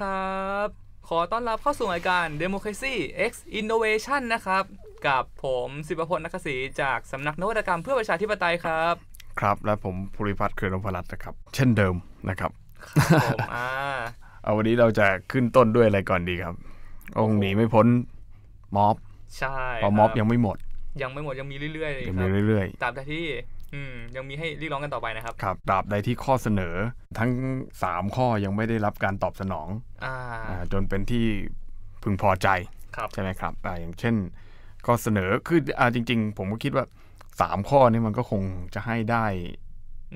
ครับ ขอต้อนรับเข้าสู่รายการ Democracy X Innovation นะครับ กับผมสิบพลนักศรีจากสำนักนวัตกรรมเพื่อประชาธิปไตยครับ ครับ และผมภูริพัฒน์เครือรพรัตน์นะครับ เช่นเดิมนะครับผม อ่า เอาวันนี้เราจะขึ้นต้นด้วยอะไรก่อนดีครับ องค์หนีไม่พ้นม็อบ ใช่เพราะม็อบยังไม่หมด ยังไม่หมด ยังมีเรื่อยๆยังมีเรื่อยๆ ตามแต่ที่ยังมีให้เรียกร้องกันต่อไปนะครับครับตราบใดที่ข้อเสนอทั้ง 3 ข้อยังไม่ได้รับการตอบสนองอ่าจนเป็นที่พึงพอใจใช่ไหมครับอ่าอย่างเช่น ข้อเสนอคืออ่าจริง ๆ ผมก็คิดว่า 3 ข้อนี้มันก็คงจะให้ได้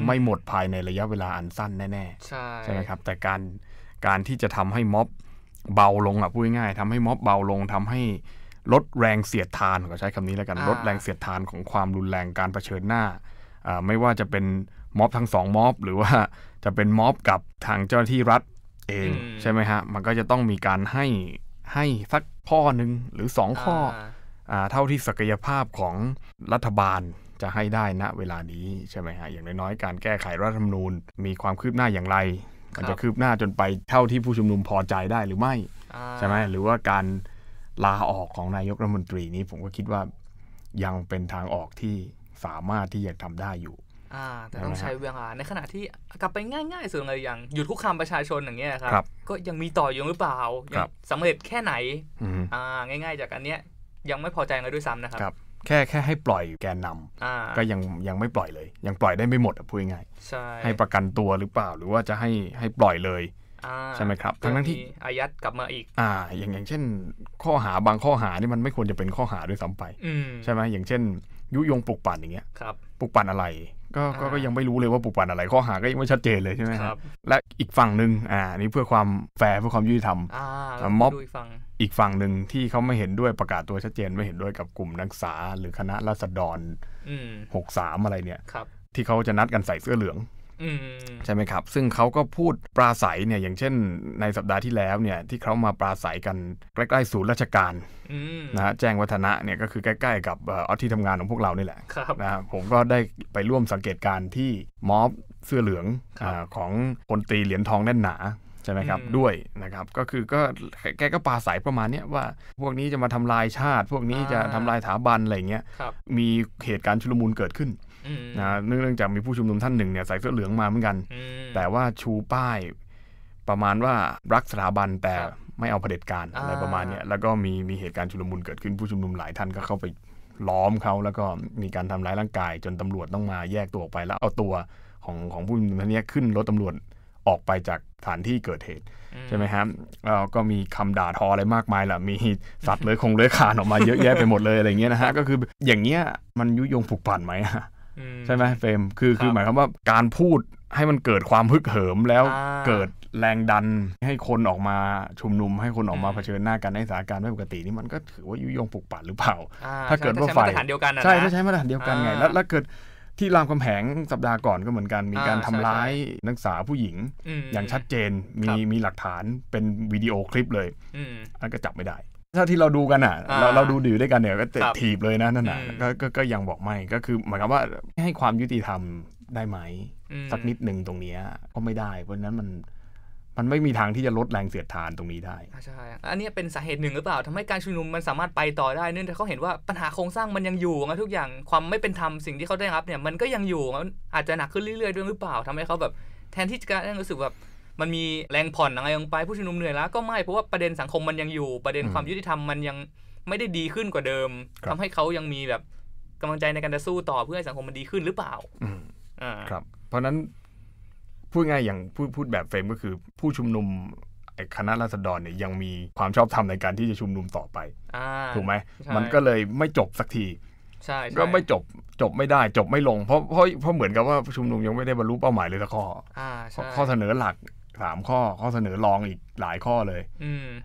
ไม่หมดภายในระยะเวลาอันสั้นแน่ๆใช่ใช่ไหมครับ แต่การการที่จะทำให้ม็อบเบาลงอ่ะพูดง่ายททำให้ม็อบเบาลง ทำให้ลดแรงเสียดทานขอใช้คำนี้แล้วกันลดแรงเสียดทานของความรุนแรงการรเผชิญหน้าไม่ว่าจะเป็นม็อบทั้งสองม็อบหรือว่าจะเป็นม็อบกับทางเจ้าหน้าที่รัฐเองใช่ไหมฮะ มันก็จะต้องมีการให้ให้สักข้อหนึ่งหรือสองข้อ เท่าที่ศักยภาพของรัฐบาลจะให้ได้ณเวลานี้ ใช่ไหมฮะ อย่างน้อยๆการแก้ไขรัฐธรรมนูญ มีความคืบหน้าอย่างไรมันจะคืบหน้าจนไปเท่าที่ผู้ชุมนุมพอใจได้หรือไม่ ใช่ไหมหรือว่าการลาออกของนายกรัฐมนตรีนี้ผมก็คิดว่ายังเป็นทางออกที่สามารถที่จะทำได้อยู่่าแต่ต้องใช้เวลา ในขณะที่กลับไปง่ายๆส่วนอะไรอย่างหยุดคุกคามประชาชนอย่างเงี้ยครับ ก็ยังมีต่ออยู่หรือเปล่าสำเร็จแค่ไหนอ่าง่ายๆจากอันเนี้ยยังไม่พอใจเลยด้วยซ้ำนะครับ แค่แค่ให้ปล่อยแกนนำก็ยังยังไม่ปล่อยเลยยังปล่อยได้ไม่หมดอ่ะพูดง่ายใช่ ให้ประกันตัวหรือเปล่าหรือว่าจะให้ให้ปล่อยเลยใช่ไหมครับ ทั้งทั้งที่อายัดกลับมาอีกอ่าอย่างอย่างเช่นข้อหาบางข้อหานี่มันไม่ควรจะเป็นข้อหาด้วยซ้ำไปใช่ไหมอย่างเช่นยุยงปลุกปั่นอย่างเงี้ย ครับ ปลุกปั่นอะไร ก็ ก็ยังไม่รู้เลยว่าปลุกปั่นอะไร ข้อหา ก็ยังไม่ชัดเจนเลยใช่ไหมครับ และอีกฝั่งหนึ่งอ่า นี่เพื่อความแฟร์เพื่อความยุติธรรมม็อบ อีกฝั่งหนึ่งที่เขาไม่เห็นด้วยประกาศตัวชัดเจนไม่เห็นด้วยกับกลุ่มนักศึกษา หรือคณะราษฎรหกสามอะไรเนี่ย ครับ ที่เขาจะนัดกันใส่เสื้อเหลืองใช่ไหมครับซึ่งเขาก็พูดปราศัยเนี่ยอย่างเช่นในสัปดาห์ที่แล้วเนี่ยที่เขามาปราศัยกันใกล้ๆ ศูนย์ราชการนะฮะแจ้งวัฒนะเนี่ยก็คือใกล้ๆ กับออฟที่ทำงานของพวกเรานี่แหละนะะผมก็ได้ไปร่วมสังเกตการที่ม็อบเสื้อเหลืองอของคนตีเหรียญทองแน่นหนาใช่ไหมครับด้วยนะครับก็คือก็แกก็ปาสายประมาณนี้ว่าพวกนี้จะมาทำลายชาติ พวกนี้จะทำลายสถาบันอะไรเงี้ยมีเหตุการณ์ชุลมุนเกิดขึ้นนะเนื่องจากมีผู้ชุมนุมท่านหนึ่งเนี่ยใส่เสื้อเหลืองมาเหมือนกัน แต่ว่าชูป้ายประมาณว่ารักสถาบันแต่ไม่เอาเผด็จการอะไรประมาณเนี้ยแล้วก็มีมีเหตุการณ์ชุลมุนเกิดขึ้นผู้ชุมนุมหลายท่านก็เข้าไปล้อมเขาแล้วก็มีการทำร้ายร่างกาย จนตำรวจต้องมาแยกตัวออกไปแล้วเอาตัวของของผู้ชุมนุมท่านนี้ขึ้นรถตำรวจออกไปจากฐานที่เกิดเหตุใช่ไหมครับก็มีคำด่าทออะไรมากมายล่ะมีสัตว์เลยคงเลยขานออกมาเยอะแยะไปหมดเลยอะไรเงี้ยนะฮะก็คืออย่างเงี้ยมันยุยงผูกปั่นไหมใช่ไหมเฟรม คือ คือ หมายความว่าการพูดให้มันเกิดความฮึกเหิมแล้วเกิดแรงดัน ให้คนออกมา ชุมนุม ให้คนออกมา เผชิญหน้า กัน ในสถานการณ์ไม่ปกตินี่ มันก็ ถือว่ายุยงปลุกปั่นหรือเปล่า ถ้าเกิด ว่า ฝ่ายใช่ถ้าใช้มาตรฐานเดียวกัน ไง แล้ว แล้ว เกิดที่รามคำแหงสัปดาห์ก่อนก็เหมือนกัน มีการทำร้ายนักศึกษาผู้หญิงอย่างชัดเจน มี มี หลักฐาน เป็น วิดีโอ คลิป เลยอันก็ จับ ไม่ได้ถ้าที่เราดูกันอ่ะเราเราดูดิวด้วยกันเนี่ยก็ตะถีบเลยนะนั่นน่ะก็ก็ยังบอกไม่ก็คือหมายความว่าให้ความยุติธรรมได้ไหมสักนิดหนึ่งตรงนี้ก็ไม่ได้ เพราะนั้นมันมันไม่มีทางที่จะลดแรงเสียดทานตรงนี้ได้ใช่ อันนี้เป็นสาเหตุหนึ่งหรือเปล่า ทำให้การชุมนุมมันสามารถไปต่อได้เนื่องจากเขาเห็นว่าปัญหาโครงสร้างมันยังอยู่นะทุกอย่างความไม่เป็นธรรมสิ่งที่เขาได้รับเนี่ย มันก็ยังอยู่อาจจะหนักขึ้นเรื่อยๆด้วยหรือเปล่าทำให้เขาแบบแทนที่จะรู้สึกแบบมันมีแรงผ่อนอะไรลงไปผู้ชุมนุมเหนื่อยแล้ว ก็ไม่เพราะว่าประเด็นสังคมมันยังอยู่ ประเด็นความยุติธรรมมันยังไม่ได้ดีขึ้นกว่าเดิมทำให้เขายังมีแบบกำลังใจในการจะสู้ต่อเพื่อให้สังคมมันดีขึ้นหรือเปล่าอมอครับเพราะนั้นพูดง่ายอย่างพูดพูดแบบเฟรมก็คือ ผู้ชุมนุมคณะราษฎรเนี่ยยังมีความชอบธรรมในการที่จะชุมนุมต่อไปถูกไหมมันก็เลยไม่จบสักทีก็ไม่จบจบไม่ได้จบไม่ลงเพราะเพราะเพราะเหมือนกับว่าชุมนุมยังไม่ได้บรรลุเป้าหมายเลยสักข้อข้อเสนอหลักสามข้อข้อเสนอรองอีกหลายข้อเลย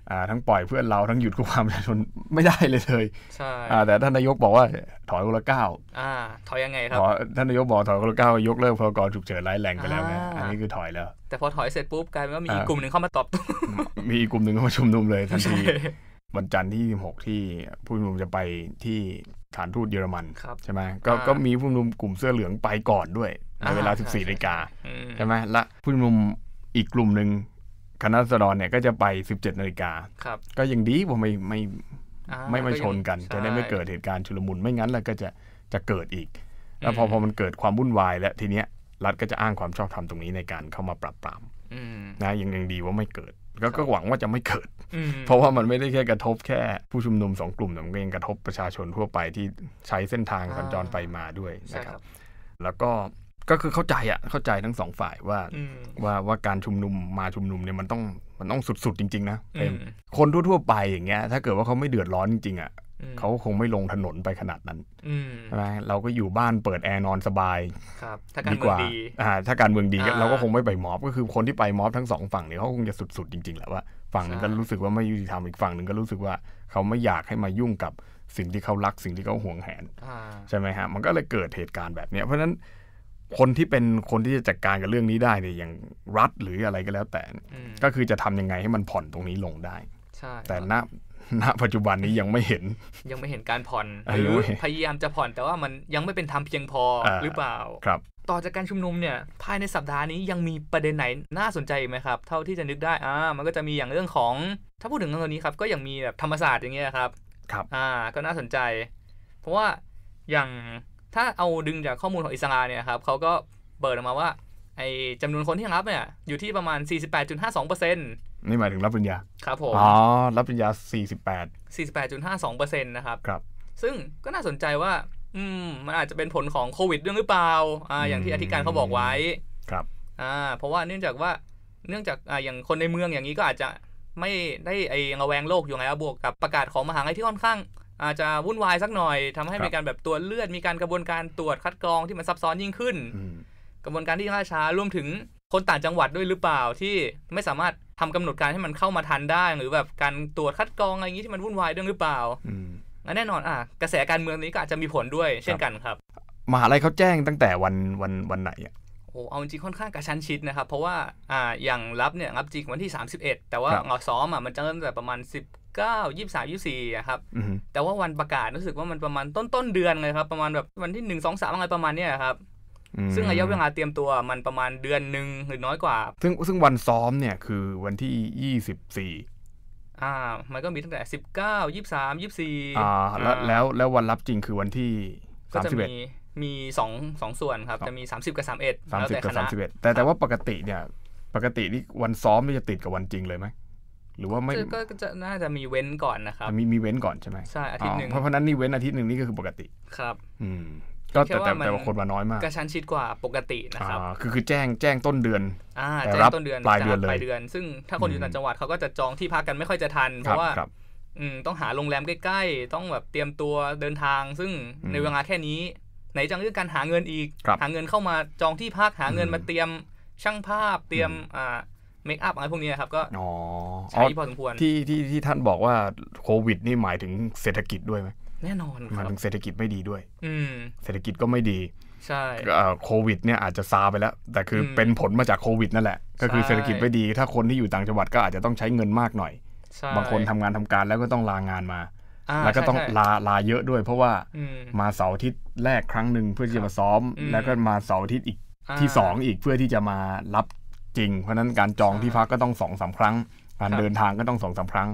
อ่า ทั้งปล่อยเพื่อนเราทั้งหยุดกับความประชาชนไม่ได้เลยเลย ใช่อ่าแต่ท่านนายกบอกว่าถอยคนละเก้าอ่า ถอยยังไงครับท่านนายกบอกถอยคนละเก้ายกเลิกพรกฉุกเฉินร้ายแรงไปแล้วไงอันนี้คือถอยแล้ว แต่พอถอยเสร็จปุ๊บกลายเป็นว่ามีกลุ่มหนึ่งเข้ามาตอบมีกลุ่มหนึ่งเข้ามาชุมนุมเลยทันทีวันจันทร์ที่16ที่ผู้ชุมนุมจะไปที่ฐานทูตเยอรมัน ใช่ไหมก็ก็มีผู้ชุมนุมกลุ่มเสื้อเหลืองไปก่อนด้วยในเวลา14นาฬิกาใช่ไหมและผู้ชุมนุมอีกกลุ่มหนึ่งคณะสรเนี่ยก็จะไป17นาฬิกาก็ยังดีว่าไม่ไม่ไม่มาชนกันจะได้ไม่เกิดเหตุการณ์ชุลมุนไม่งั้นแล้วก็จะจะเกิดอีกแล้วพอพอมันเกิดความวุ่นวาย แล้วทีเนี้ยรัฐก็จะอ้างความชอบธรรมตรงนี้ในการเข้ามาปรับปรามนะยังยังดีว่าไม่เกิด ก็ก็หวังว่าจะไม่เกิด เพราะว่ามันไม่ได้แค่กระทบแค่ ผู้ชุมนุมสองกลุ่มแต่มันก็ยังกระทบประชาชนทั่วไปที่ใช้เส้นทางสัญจรไปมาด้วยนะครับ แล้วก็ก็คือเข้าใจอะเข้าใจทั้งสองฝ่ายว่าว่าว่าการชุมนุมมาชุมนุมเนี่ยมันต้องมันต้องสุดๆ จริงๆนะคนทั่วๆไปอย่างเงี้ย ถ้าเกิดว่าเขาไม่เดือดร้อนจริงๆอะเขาคงไม่ลงถนนไปขนาดนั้นใช่ไหมเราก็อยู่บ้านเปิดแอร์นอนสบายครับถ้าการเมืองดีอ่า ถ้าการเมืองดีเราก็คงไม่ไปมอบ ก็คือคนที่ไปมอบทั้งสองฝั่งเนี่ยเขาคงจะสุดๆจริงๆแหละว่าฝั่งนึงก็รู้สึกว่าไม่ยุติธรรมอีกฝั่งหนึ่งก็รู้สึกว่าเขาไม่อยากให้มายุ่งกับสิ่งที่เขารักสิ่งที่เขาห่วงแหนใช่ไหมฮะมันก็เลยเกิดเหตุการณ์แบบนี้เพราะฉะนั้นคนที่เป็นคนที่จะจัดการกับเรื่องนี้ได้เนี่ยอย่างรัฐหรืออะไรก็แล้วแต่ก็คือจะทำยังไงให้มันผ่อนตรงนี้ลงได้ ใช่แต่ณณปัจจุบันนี้ยังไม่เห็น ยังไม่เห็นการผ่อนหรือพยายามจะผ่อนแต่ว่ามันยังไม่เป็นธรรมเพียงพอหรือเปล่า ครับ ต่อจากการชุมนุมเนี่ย ภายในสัปดาห์นี้ยังมีประเด็นไหนน่าสนใจไหมครับ เท่าที่จะนึกได้อ่ามันก็จะมีอย่างเรื่องของ ถ้าพูดถึงเรื่องนี้ครับ ก็ยังมีแบบธรรมศาสตร์อย่างเงี้ยครับ ครับ อ่าก็น่าสนใจ เพราะว่าอย่างถ้าเอาดึงจากข้อมูลของอิสราเอลเนี่ยครับเขาก็เปิดออกมาว่าไอจำนวนคนที่รับเนี่ยอยู่ที่ประมาณ 48.52%นี่หมายถึงรับปริญญาครับผมอ๋อ รับปริญญา 48 48.52%นะครับครับ ซึ่งก็น่าสนใจว่าอืมมันอาจจะเป็นผลของโควิดด้วยหรือเปล่าอ่าอย่างที่อธิการเขาบอกไว้ครับอ่าเพราะว่าเนื่องจากว่าเนื่องจากอ่าอย่างคนในเมืองอย่างนี้ก็อาจจะไม่ได้ไอระแวงโลกอยู่ไงบวกกับประกาศของมหาลัยที่ค่อนข้างอาจจะวุ่นวายสักหน่อยทำให้มีการแบบตรวจเลือด มีการกระบวนการตรวจคัดกรองที่มันซับซ้อนยิ่งขึ้น กระบวนการที่ล่าช้ารวมถึงคนต่างจังหวัดด้วยหรือเปล่าที่ไม่สามารถทำกำหนดการให้มันเข้ามาทันได้ หรือแบบการตรวจคัดกรองอะไรอย่างนี้ที่มันวุ่นวายด้วยหรือเปล่าอันแน่นอนอ่ะกระแสการเมืองนี้ก็อาจจะมีผลด้วย เช่นกันครับมหาลัยเขาแจ้งตั้งแต่วันวันวันไหนอ่ะโอ้เอาจริงค่อนข้างกระชั้นชิดนะครับเพราะว่าอ่าอย่างรับเนี่ยรับจริงวันที่ 31 แต่ว่าเราซ้อมอ่ะมันจะเริ่มแต่ประมาณสก้าย่ามยี่สอะครับ แต่ว่าวันประกาศ รู้สึกว่ามันประมาณต้นต้นเดือนเลยครับ ประมาณแบบวันที่หนึ่งสองสามอะไรประมาณเนี้ยครับ ซึ่งระยะเวลาเตรียมตัว มันประมาณเดือนหนึ่งหรือน้อยกว่า ซึ่งซึ่งวันซ้อมเนี่ย คือวันที่ยี่สสิบี่อ่ามันก็มีตั้งแต่สิยี่สี่อ่าแล้วแล้วแล้ววันรับจริงคือวันที่สสามิบเอ็ดมีสองสองส่วนครับ จะมีสสามิบกับสสาามเอ็ดมสิบกับสสามิบเอ็ดแต่แต่ว่าปกติเนี่ย ปกตินี่วันซ้อมนี่จะติดกับวันจริงเลยไหมหรือว่าไม่ก็จะน่าจะมีเว้นก่อนนะครับมีมีเว้นก่อนใช่ไหมใช่อาทิตย์หนึ่งเพราะเพราะนั้นนี่เว้นอาทิตย์หนึ่งนี่ก็คือปกติครับอืมก็แต่แต่แต่ว่าคนมาน้อยมากกระชั้นชิดกว่าปกตินะครับคือคือแจ้งแจ้งต้นเดือนอแจ้งต้นเดือนปลายเดือนเลยปลายเดือน ซึ่งถ้าคนอยู่ต่างจังหวัดเขาก็จะจองที่พักกันไม่ค่อยจะทันเพราะว่าต้องหาโรงแรมใกล้ๆต้องแบบเตรียมตัวเดินทาง ซึ่งในเวลาแค่นี้ไหนจังเรื่องการหาเงินอีกหาเงินเข้ามาจองที่พักหาเงินมาเตรียมช่างภาพเตรียมอ่าเมคอัพอะไรพวกนี้ครับก็ใช้พอสมควรที่ที่ที่ท่านบอกว่าโควิดนี่หมายถึงเศรษฐกิจด้วยไหมแน่นอนครับหมายถึงเศรษฐกิจไม่ดีด้วย อืเศรษฐกิจก็ไม่ดีใช่โควิด เนี่ยอาจจะซาไปแล้ว แต่คือเป็นผลมาจากโควิด นั่นแหละ ก็คือเศรษฐกิจไม่ดี ถ้าคนที่อยู่ต่างจังหวัดก็อาจจะต้องใช้เงินมากหน่อยบางคนทำงานทำการแล้วก็ต้องลางานมาแล้วก็ต้องลาลาเยอะด้วย เพราะว่ามาเสาร์อาทิตย์แรกครั้งหนึ่งเพื่อที่จะมาซ้อม แล้วก็มาเสาร์อาทิตย์อีกที่สองอีกเพื่อที่จะมารับจริงเพราะนั้นการจองที่พักก็ต้องสองสาครั้ง การเดินทางก็ต้องสองสาครั้ง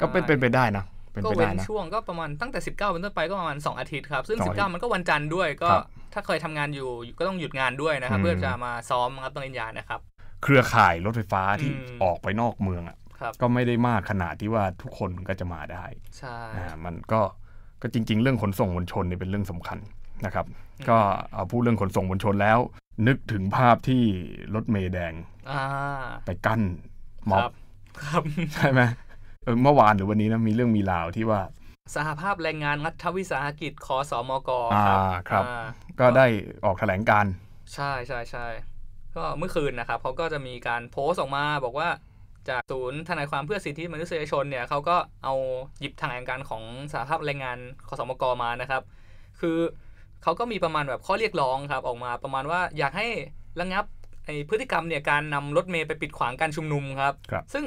ก็เป็นเป็นไปได้นะเป็นก็เว้นช่วงก็ประมาณตั้งแต่ 19เป็นต้นไปก็ประมาณ2อาทิตย์ครับซึ่ง 19 มันก็วันจันทร์ด้วยก็ถ้าเคยทำงานอยู่ก็ต้องหยุดงานด้วยนะครับเพื่อจะมาซ้อมครับปริญญานะครับ เครือข่ายรถไฟฟ้าที่ออกไปนอกเมืองอ่ะก็ไม่ได้มากขนาดที่ว่าทุกคนก็จะมาได้ใช่มันก็ก็จริง ๆ เรื่องขนส่งมวลชนนี่เป็นเรื่องสำคัญนะครับ ก็เอาพูดเรื่องขนส่งมวลชนแล้วนึกถึงภาพที่รถเมย์แดงไปกั้นม็อบใช่ไหมเมื่อวานหรือวันนี้นะมีเรื่องมีราวที่ว่า สหภาพแรงงานรัฐวิสาหกิจคอสอมกครับรบก็ได้ออกแถลงการ ใช่ใช่ใช่ก็เมื่อคืนนะครับเขาก็จะมีการโพสต์ออกมาบอกว่า จากศูนย์ทนายความเพื่อสิทธิมนุษยชนเนี่ย เขาก็เอาหยิบทางแรงการของสหภาพแรงงานคอสมกมานะครับ คือเขาก็มีประมาณแบบข้อเรียกร้องครับออกมาประมาณว่าอยากให้ระงับไอพฤติกรรมเนี่ย การนำรถเมย์ไปปิดขวางการชุมนุมครับรบซึ่ง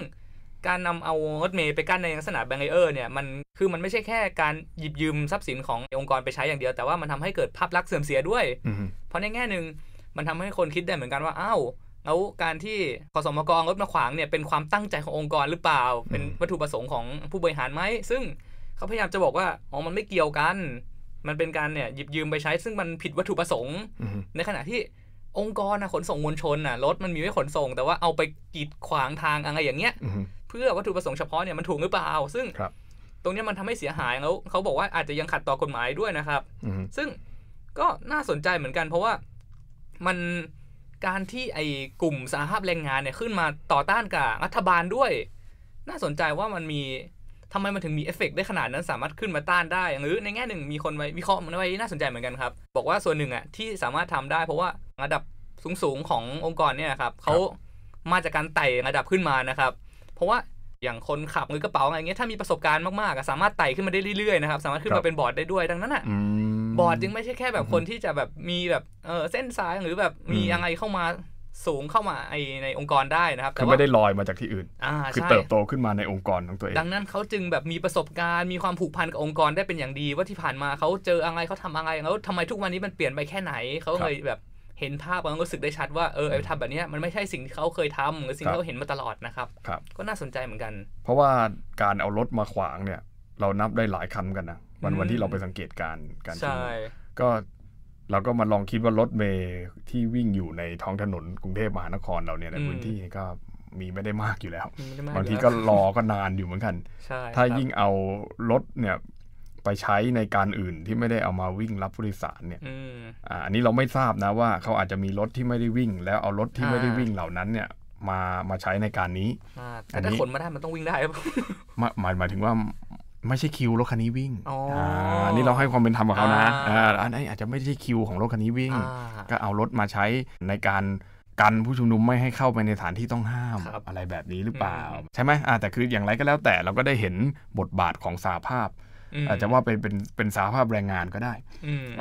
การนำเอารถเมย์ไปกั้นในลักษณะแบงเออร์เนี่ยมันคือมันไม่ใช่แค่การหยิบยืมทรัพย์สินขององค์กรไปใช้อย่างเดียวแต่ว่ามันทำให้เกิดภาพลักษณ์เสื่อมเสียด้วย เพราะในแง่หนึ่งมันทำให้คนคิดได้เหมือนกันว่าอ้าวแล้วการที่คอสมกรถมาขวางเนี่ยเป็นความตั้งใจขององค์กรหรือเปล่า เป็นวัตถุประสงค์ของผู้บริหารไหมซึ่งเขาพยายามจะบอกว่าอ๋อมันไม่เกี่ยวกันมันเป็นการเนี่ยหยิบยืมไปใช้ ซึ่งมันผิดวัตถุประสงค์ ในขณะที่องค์กรนะขนส่งมวลชนนะรถมันมีไว้ขนส่ง แต่ว่าเอาไปกีดขวางทางอะไรอย่างเงี้ยเพื่อวัตถุประสงค์เฉพาะเนี่ยมันถูกหรือเปล่า ซึ่งตรงนี้มันทำให้เสียหายแล้วเขาบอกว่าอาจจะยังขัดต่อกฎหมายด้วยนะครับซึ่งก็น่าสนใจเหมือนกัน เพราะว่ามันการที่ไอ้กลุ่มสาภาพแรงงานเนี่ย ขึ้นมาต่อต้านกับรัฐบาลด้วย น่าสนใจว่ามันมีทำไมมันถึงมีเอฟเฟกได้ขนาดนั้นสามารถขึ้นมาต้านได้หรือในแง่หนึ่ง มีคนววิเคราะห์มันไว้น่าสนใจเหมือนกันครับ บอกว่าส่วนหนึ่งอ่ะที่สามารถทำได้ เพราะว่าระดับสูงๆขององค์กรเนี่ยครับเขามาจากการไต่ระดับขึ้นมานะครับ เพราะว่าอย่างคนขับมือกระเป๋าอะไรเงี้ยถ้ามีประสบการณ์มากๆสามารถไต่ขึ้นมาได้เรื่อยๆนะครับสามารถขึ้นมาเป็นบอร์ดได้ด้วยดังนั้นอ่ะบอร์ดจึงไม่ใช่แค่แบบคนที่จะแบบมีแบบเออเส้นสายหรือแบบมีอะไรเข้ามาสูงเข้ามาในในองค์กรได้นะครับคือไม่ได้ลอยมาจากที่อื่น คือเติบโตขึ้นมาในองค์กรของตัวเอง ดังนั้นเขาจึงแบบมีประสบการณ์ มีความผูกพันกับองค์กรได้เป็นอย่างดี ว่าที่ผ่านมาเขาเจออะไรเขาทำอะไรแล้วทำไมทุกวันนี้มันเปลี่ยนไปแค่ไหนเขาเลยแบบเห็นภาพแล้วรู้สึกได้ชัดว่าเออไอ้ทำแบบนี้มันไม่ใช่สิ่งที่เขาเคยทำหรือสิ่งที่เขาเห็นมาตลอดนะครับครับ ก็น่าสนใจเหมือนกัน เพราะว่าการเอารถมาขวางเนี่ยเรานับได้หลายคำกันนะวันวันที่เราไปสังเกตการ การใช่ก็เราก็มาลองคิดว่ารถเมย์ที่วิ่งอยู่ในท้องถนนกรุงเทพมหานครเราเนี่ยในพื้นที่ก็มีไม่ได้มากอยู่แล้วบางทีก็รอก็นานอยู่เหมือนกันถ้ายิ่งเอารถเนี่ยไปใช้ในการอื่นที่ไม่ได้เอามาวิ่งรับผู้โดยสารเนี่ยอันนี้เราไม่ทราบนะว่าเขาอาจจะมีรถที่ไม่ได้วิ่ง แล้วเอารถที่ไม่ได้วิ่งเหล่านั้นเนี่ยมามาใช้ในการนี้แต่ถ้าขนมาได้มันต้องวิ่งได้หมายหมายถึงว่าไม่ใช่คิวรถคันนี้วิ่งอันนี้เราให้ความเป็นธรรมกับเขานะอันนี้ อาจจะไม่ใช่คิวของรถคันนี้วิ่ง ก็เอารถมาใช้ในการกันผู้ชุมนุมไม่ให้เข้าไปในสถานที่ต้องห้ามอะไรแบบนี้หรือเปล่า ใช่ไหมแต่คืออย่างไรก็แล้ว แต่เราก็ได้เห็นบทบาทของสาภาพ อาจจะว่าเป็นเป็นเป็นสาภาพแรงงานก็ได้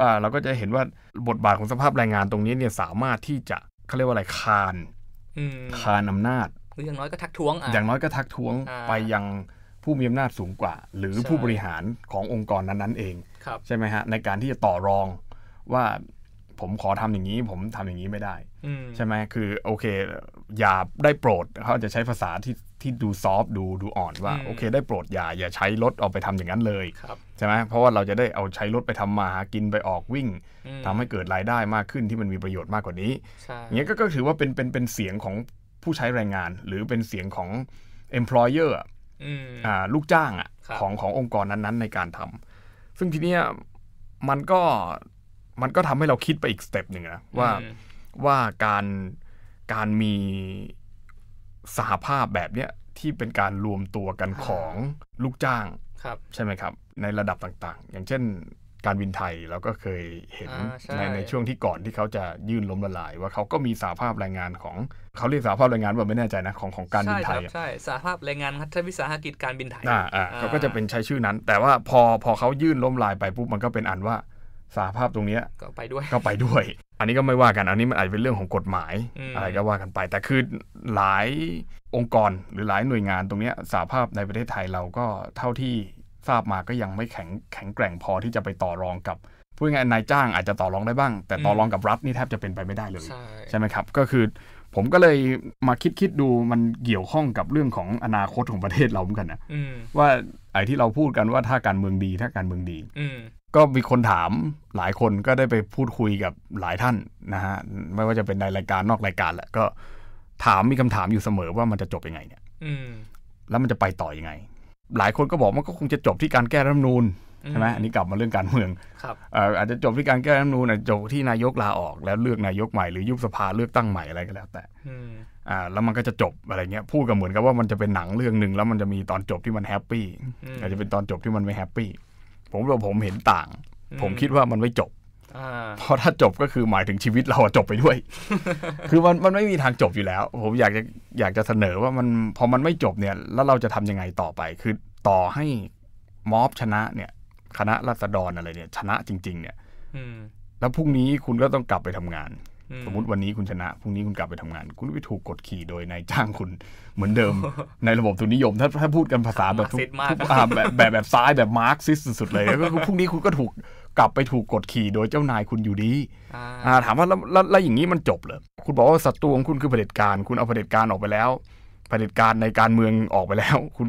อเราก็จะเห็นว่าบทบาทของสภาพแรงงานตรงนี้เนี่ย สามารถที่จะเขาเรียกว่าอะไรคานคานอำนาจหรืออย่างน้อยก็ทักท้วงอย่างน้อยก็ทักท้วงไปยังผู้มีอำนาจสูงกว่า หรือผู้บริหารขององค์กรนั้น ๆเองใช่ไหมฮะ ในการที่จะต่อรองว่าผมขอทำอย่างนี้ ผมทำอย่างนี้ไม่ได้ ใช่ไหมคือโอเคอย่าได้โปรดเขาจะใช้ภาษาที่ที่ดูซอฟดูดูอ่อนว่าโอเค ได้โปรดอย่าอย่าใช้รถเอาไปทำอย่างนั้นเลยใช่ไหมเพราะว่าเราจะได้เอาใช้รถไปทำมาหากินไปออกวิ่ง ทำให้เกิดรายได้มากขึ้นที่มันมีประโยชน์มากกว่านี้อย่างนี้ก็ถือว่าเป็นเป็นเป็นเสียงของผู้ใช้แรงงานหรือเป็นเสียงของ employer ลูกจ้างอะของขององค์กรนั้นๆ ในการทำ ซึ่งทีเนี้ยมันก็มันก็ทำให้เราคิดไปอีกสเต็ปหนึ่งนะว่าว่าการการมีสหภาพแบบเนี้ยที่เป็นการรวมตัวกันของลูกจ้างใช่ไหมครับ ในระดับต่างๆ อย่างเช่นการบินไทยเราก็เคยเห็น ในในช่วงที่ก่อนที่เขาจะยื่นล้มละลาย ว่าเขาก็มีสาภาพแรงงานของเขาเรียกสาภาพแรงงานว่าไม่แน่ใจนะของของการบินไทยใช่สาภาพแรงงานทัฐวิสาหกิจการบินไทยอ่าอ่าเขาก็จะเป็นใช้ชื่อนั้น แต่ว่าพอพอเขายื่นล้มลายไปปุ๊บ มันก็เป็นอันว่าสาภาพตรงเนี้ยก็ไปด้วยก็ไปด้วย อันนี้ก็ไม่ว่ากันอันนี้มันอาจจะเป็นเรื่องของกฎหมายอะไรก็ว่ากันไป แต่คือหลายองค์กรหรือหลายหน่วยงานตรงนี้สาภาพในประเทศไทยเราก็เท่าที่ทราบมาก็ยังไม่แข็งแข็งแกร่งพอที่จะไปต่อรองกับพูดง่ายนายจ้าง อาจจะต่อรองได้บ้าง แต่ต่อรองกับรัฐนี่แทบจะเป็นไปไม่ได้เลย ใช่ไหมครับ ก็คือผมก็เลยมาคิดคิดดูมันเกี่ยวข้องกับเรื่องของอนาคตของประเทศเราเหมือนกันนะว่าไอ้ที่เราพูดกันว่าถ้าการเมืองดี ถ้าการเมืองดีก็มีคนถามหลายคนก็ได้ไปพูดคุยกับหลายท่านนะฮะไม่ว่าจะเป็นในรายการนอกรายการแหละก็ ถามมีคำถามอยู่เสมอว่ามันจะจบยังไงเนี่ยแล้วมันจะไปต่อยังไงหลายคนก็บอกว่าก็คงจะจบที่การแก้รัฐมนูลใช่ไหมอันนี้กลับมาเรื่องการเมืองอาจจะจบที่การแก้รัฐมนูลอาจจะจบที่นายกลาออก แล้วเลือกนายกใหม่หรือยุบสภาเลือกตั้งใหม่อะไรก็แล้วแต่อ่าแล้วมันก็จะจบอะไรเงี้ยพูดกันเหมือนกับว่ามันจะเป็นหนังเรื่องหนึ่งแล้วมันจะมีตอนจบที่มันแฮปปี้อาจจะเป็นตอนจบที่มันไม่แฮปปี้ผมเราผมเห็นต่าง ผมคิดว่ามันไม่จบเพราะถ้าจบก็คือหมายถึงชีวิตเราจบไปด้วย คือมันมันไม่มีทางจบอยู่แล้ว ผมอยากจะอยากจะเสนอว่ามันพอมันไม่จบเนี่ยแล้วเราจะทํำยังไงต่อไป คือต่อให้ม็อบชนะเนี่ย คณะรัษฎรอะไรเนี่ยชนะจริง ๆ เนี่ยแล้วพรุ่งนี้คุณก็ต้องกลับไปทำงาน สมมติวันนี้คุณชนะพรุ่งนี้คุณกลับไปทำงาน คุณไปถูกกดขี่โดยนายจ้างคุณเหมือนเดิมในระบบทุนนิยม ถ้าถ้าพูดกันภาษาแบบทุกแบบแบบซ้ายแบบมาร์กซิสสุดๆเลยแล้วพรุ่งนี้คุณก็ถูกกลับไปถูกกดขี่โดยเจ้านายคุณอยู่ดี ถามว่าแล้วแล้วอย่างนี้มันจบเหรอ คุณบอกว่าศัตรูของคุณคือเผด็จการ คุณเอาเผด็จการออกไปแล้วเผด็จการในการเมืองออกไปแล้ว คุณ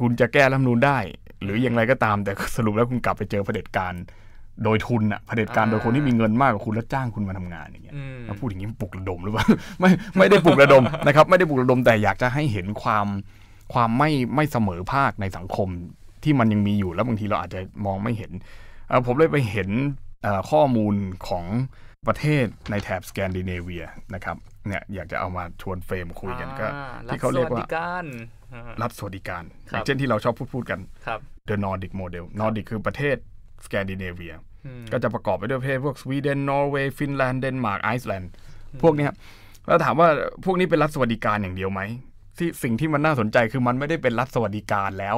คุณจะแก้รัฐมนูลได้ หรืออย่างไรก็ตามแต่สรุปแล้วคุณกลับไปเจอเผด็จการ โดยทุนอะเผด็จการโดยคนที่มีเงินมากกว่าคุณแล้วจ้างคุณมาทำงานอย่างเงี้ยพูดอย่างนี้ปลุกระดมหรือเปล่าไม่ไม่ได้ปลุกระดมนะครับ ไม่ได้ปลุกระดมแต่อยากจะให้เห็นความความไม่ไม่เสมอภาคในสังคมที่มันยังมีอยู่แล้วบางทีเราอาจจะมองไม่เห็นผมเลยไปเห็นข้อมูลของประเทศในแถบสแกนดิเนเวียนะครับเนี่ยอยากจะเอามาชวนเฟรมคุยกันก็ที่เขาเรียกว่ารับสวัสดิการ อย่างเช่นที่เราชอบพูดพูดกัน The Nordic Model Nordic คือประเทศสแกนดิเนเวียก็จะประกอบไปด้วยประเทศพวกสวีเดนนอร์เวย์ฟินแลนด์เดนมาร์กไอซ์แลนด์พวกนี้แล้วถามว่าพวกนี้เป็นรัฐสวัสดิการอย่างเดียวไหมที่สิ่งที่มันน่าสนใจคือมันไม่ได้เป็นรัฐสวัสดิการแล้ว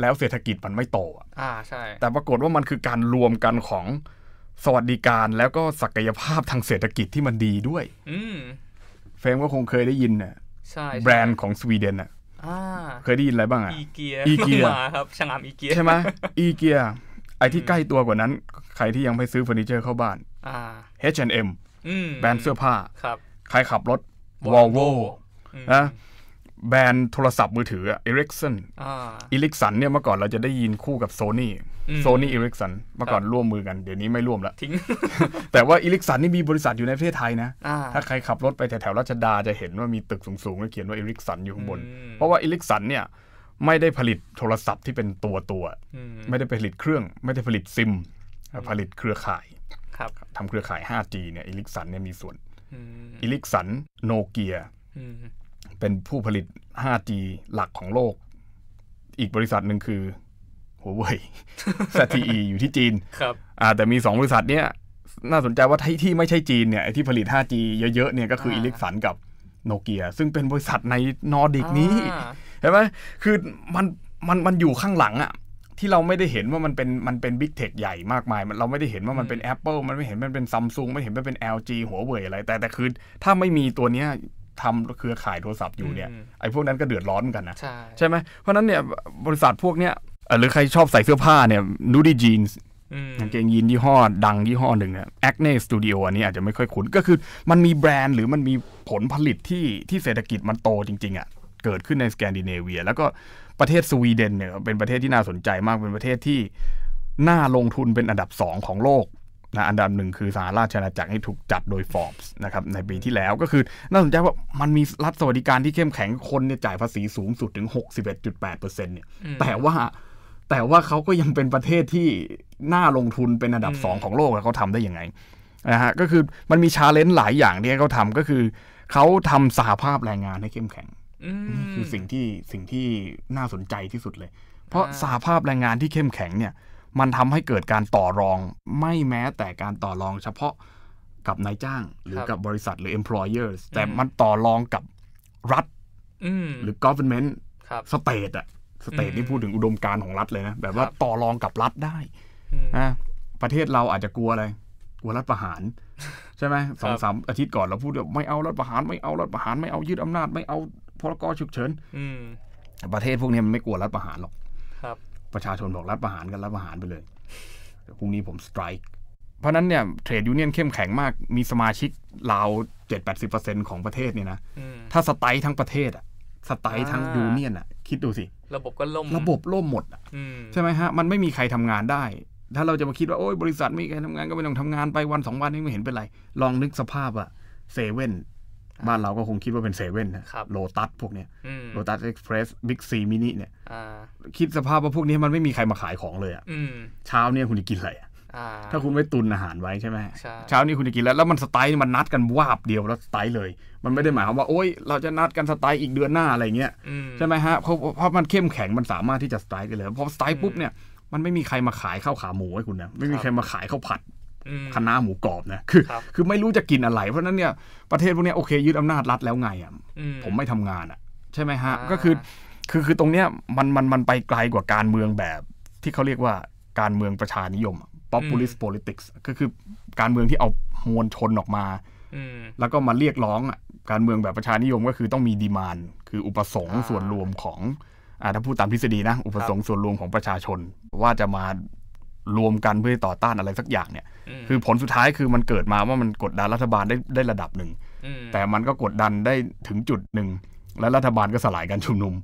แล้วเศรษฐกิจมันไม่โตอ่ะอ่าใช่ แต่ปรากฏว่ามันคือการรวมกันของสวัสดิการแล้วก็ศักยภาพทางเศรษฐกิจที่มันดีด้วยอเฟมก็คงเคยได้ยินน่ะใช่แบรนด์ของสวีเดนอ่ะเคยได้ยินอะไรบ้างอ่ะอีเกียอีเกียครับชงามอีเกียใช่ไหมอีเกียไอที่ใกล้ตัวกว่านั้น ใครที่ยังไปซื้อเฟอร์นิเจอร์เข้าบ้าน H&M แบรนด์เสื้อผ้าใครขับรถวอลโวนะแบรนด์โทรศัพท์มือถือเอริกสันเอรลิกสันเนี่ยเมื่อก่อนเราจะได้ยินคู่กับโซนี่โซนี่อริกสันเมื่อก่อนร่วมมือกัน เดี๋ยวนี้ไม่ร่วมละทิ้งแต่ว่าอริกสันนี่มีบริษัทอยู่ในประเทศไทยนะ ถ้าใครขับรถไปแถวๆราชดาจะเห็นว่ามีตึกสูงๆ แล้วเขียนว่าอริกสันอยู่ข้างบน เพราะว่าอริกสันเนี่ยไม่ได้ผลิตโทรศัพท์ที่เป็นตัวตัวไม่ได้ผลิตเครื่อง ไม่ได้ผลิตซิมผลิตเครือข่ายทำเครือข่าย 5G เนี่ยอริกสันเนี่ยมีส่วนอริกสันโนเกียเป็นผู้ผลิต 5G หลักของโลก อีกบริษัทหนึ่งคือหัวเว่ย z ทีอยู่ที่จีน ครับอ่าแต่มี 2 บริษัทเนี้ย น่าสนใจว่าที่ที่ไม่ใช่จีนเนี่ยที่ผลิต 5G เยอะๆ เนี่ยก็คืออิเล็กสันกับโนเกียซึ่งเป็นบริษัทในนอร์ดิกนี้เห็นไหม คือมัน มัน มันอยู่ข้างหลังอะที่เราไม่ได้เห็นว่ามันเป็น มันเป็นบิ๊กเทคใหญ่มากมาย เราไม่ได้เห็นว่ามันเป็น Apple มันไม่เห็นมันเป็นซัมซุงไม่เห็นมันเป็น LG หัวเว่ยอะไร แต่ แต่ คือถ้าไม่มีตัวเนี้ยทำเครือข่ายโทรศัพท์อยู่เนี่ยไอ้พวกนั้นก็เดือดร้อนเหมือนกันนะใช่ไหมเพราะนั้นเนี่ยบริษัทพวกเนี้ยหรือใครชอบใส่เสื้อผ้าเนี่ยนูดี้จีนส์กางเกงยีนยี่ห้อดังยี่ห้อหนึ่งเนี่ยคเนสสตูดิโอันนี้อาจจะไม่ค่อยคุ้นก็คือมันมีแบรนด์หรือมันมีผลผลิตที่ที่เศรษฐกิจมันโตจริงๆอะ่ะเกิดขึ้นในสแกนดิเนเวียแล้วก็ประเทศสวีเดนเนี่ยเป็นประเทศที่น่าสนใจมากเป็นประเทศที่น่าลงทุนเป็นอันดับสองของโลกนะอันดับหนึ่งคือสหราชอาณาจักรให้ถูกจัดโดยฟอร์บส์นะครับในปีที่แล้วก็คือน่าสนใจว่ามันมีรัฐสวัสดิการที่เข้มแข็งคนเนี่ยจ่ายภาษีสูงสุดถึง 61.8%เนี่ยแต่ว่า แต่ว่าเขาก็ยังเป็นประเทศที่น่าลงทุนเป็นอันดับสองของโลกแล้วเขาทำได้ยังไงนะฮะ ก็คือมันมีชาเลนจ์หลายอย่างที่เขาทำก็คือเขาทำสหภาพแรงงานให้เข้มแข็งนี่คือสิ่งที่สิ่งที่น่าสนใจที่สุดเลย เพราะสหภาพแรงงานที่เข้มแข็งเนี่ยมันทำให้เกิดการต่อรองไม่แม้แต่การต่อรองเฉพาะกับนายจ้าง หรือกับบริษัทหรือ employers แต่มันต่อรองกับรัฐหรือ government สเตทอะสเตทนี่พูดถึงอุดมการของรัฐเลยนะ แบบว่าต่อรองกับรัฐได้นะประเทศเราอาจจะกลัวอะไร กลัวรัฐประหาร ใช่ไหมสองสามอาทิตย์ก่อนเราพูดแบบไม่เอารัฐประหารไม่เอารัฐประหารไม่เอายึดอำนาจไม่เอาพรกฉุกเฉินประเทศพวกนี้มันไม่กลัวรัฐประหารหรอกประชาชนบอกรับประหารกันรับประหารไปเลยพรุ่งนี้ผมสไตรค์เพราะนั้นเนี่ยเทรดยูเนียนเข้มแข็งมาก มีสมาชิกราวเจ็ดแปดสิบเปอร์เซ็นของประเทศเนี่ยนะ ถ้าสไตร์ทั้งประเทศอะสไตร์ทั้งยูเนียนอ่ะ คิดดูสิ ระบบก็ล่ม ระบบล่มหมด อ่ะ ใช่ไหมฮะ มันไม่มีใครทำงานได้ ถ้าเราจะมาคิดว่า โอ้ยบริษัทไม่มีใครทำงานก็ไม่ต้องทำงานไปวันสองวันนี้ไม่เห็นเป็นไร ลองนึกสภาพอะเซเว่นบ้านเราก็คงคิดว่าเป็นเซเว่นนะ โลตัสพวกเนี้ย โลตัสเอ็กเพรส บิ๊กซีมินิเนี่ยคิดสภาพว่าพวกนี้มันไม่มีใครมาขายของเลยอ่ะเช้าเนี่ยคุณจะกินอะไรถ้าคุณไม่ตุนอาหารไว้ใช่ไหมเช้านี้คุณจะกินแล้วแล้วมันสไตล์มันนัดกันวาบเดียวแล้วสไตล์เลย มันไม่ได้หมายความว่า โอ้ยเราจะนัดกันสไตล์อีกเดือนหน้าอะไรเงี้ยใช่ไหมฮะเพราะเพราะมันเข้มแข็งมันสามารถที่จะสไตล์ได้เลยพอสไตล์ปุ๊บเนี่ยมันไม่มีใครมาขายข้าวขาหมูให้คุณนะ ไม่มีใครมาขายข้าวผัดคณะหมูกรอบนะคือ คือไม่รู้จะกินอะไร เพราะนั้นเนี่ยประเทศพวกนี้โอเคยึดอำนาจรัฐแล้วไงอ่ะ ผมไม่ทำงานอ่ะใช่ไหมฮะ ก็คือ คือ คือตรงเนี้ยมัน มัน มันไปไกลกว่าการเมืองแบบที่เขาเรียกว่าการเมืองประชานิยม populist politics ก็คือการเมืองที่เอามวลชนออกมาแล้วก็มาเรียกร้องการเมืองแบบประชานิยม ก็คือต้องมีดีมานคือ อุปสงค์ส่วนรวมของถ้าพูดตามทฤษฎีนะ อุปสงค์ส่วนรวมของประชาชนว่าจะมารวมกันเพื่อต่อต้านอะไรสักอย่างเนี่ย คือผลสุดท้ายคือมันเกิดมาว่ามันกดดันรัฐบาลได้ได้ระดับหนึ่ง แต่มันก็กดดันได้ถึงจุดหนึ่ง และรัฐบาลก็สลายการชุมนุม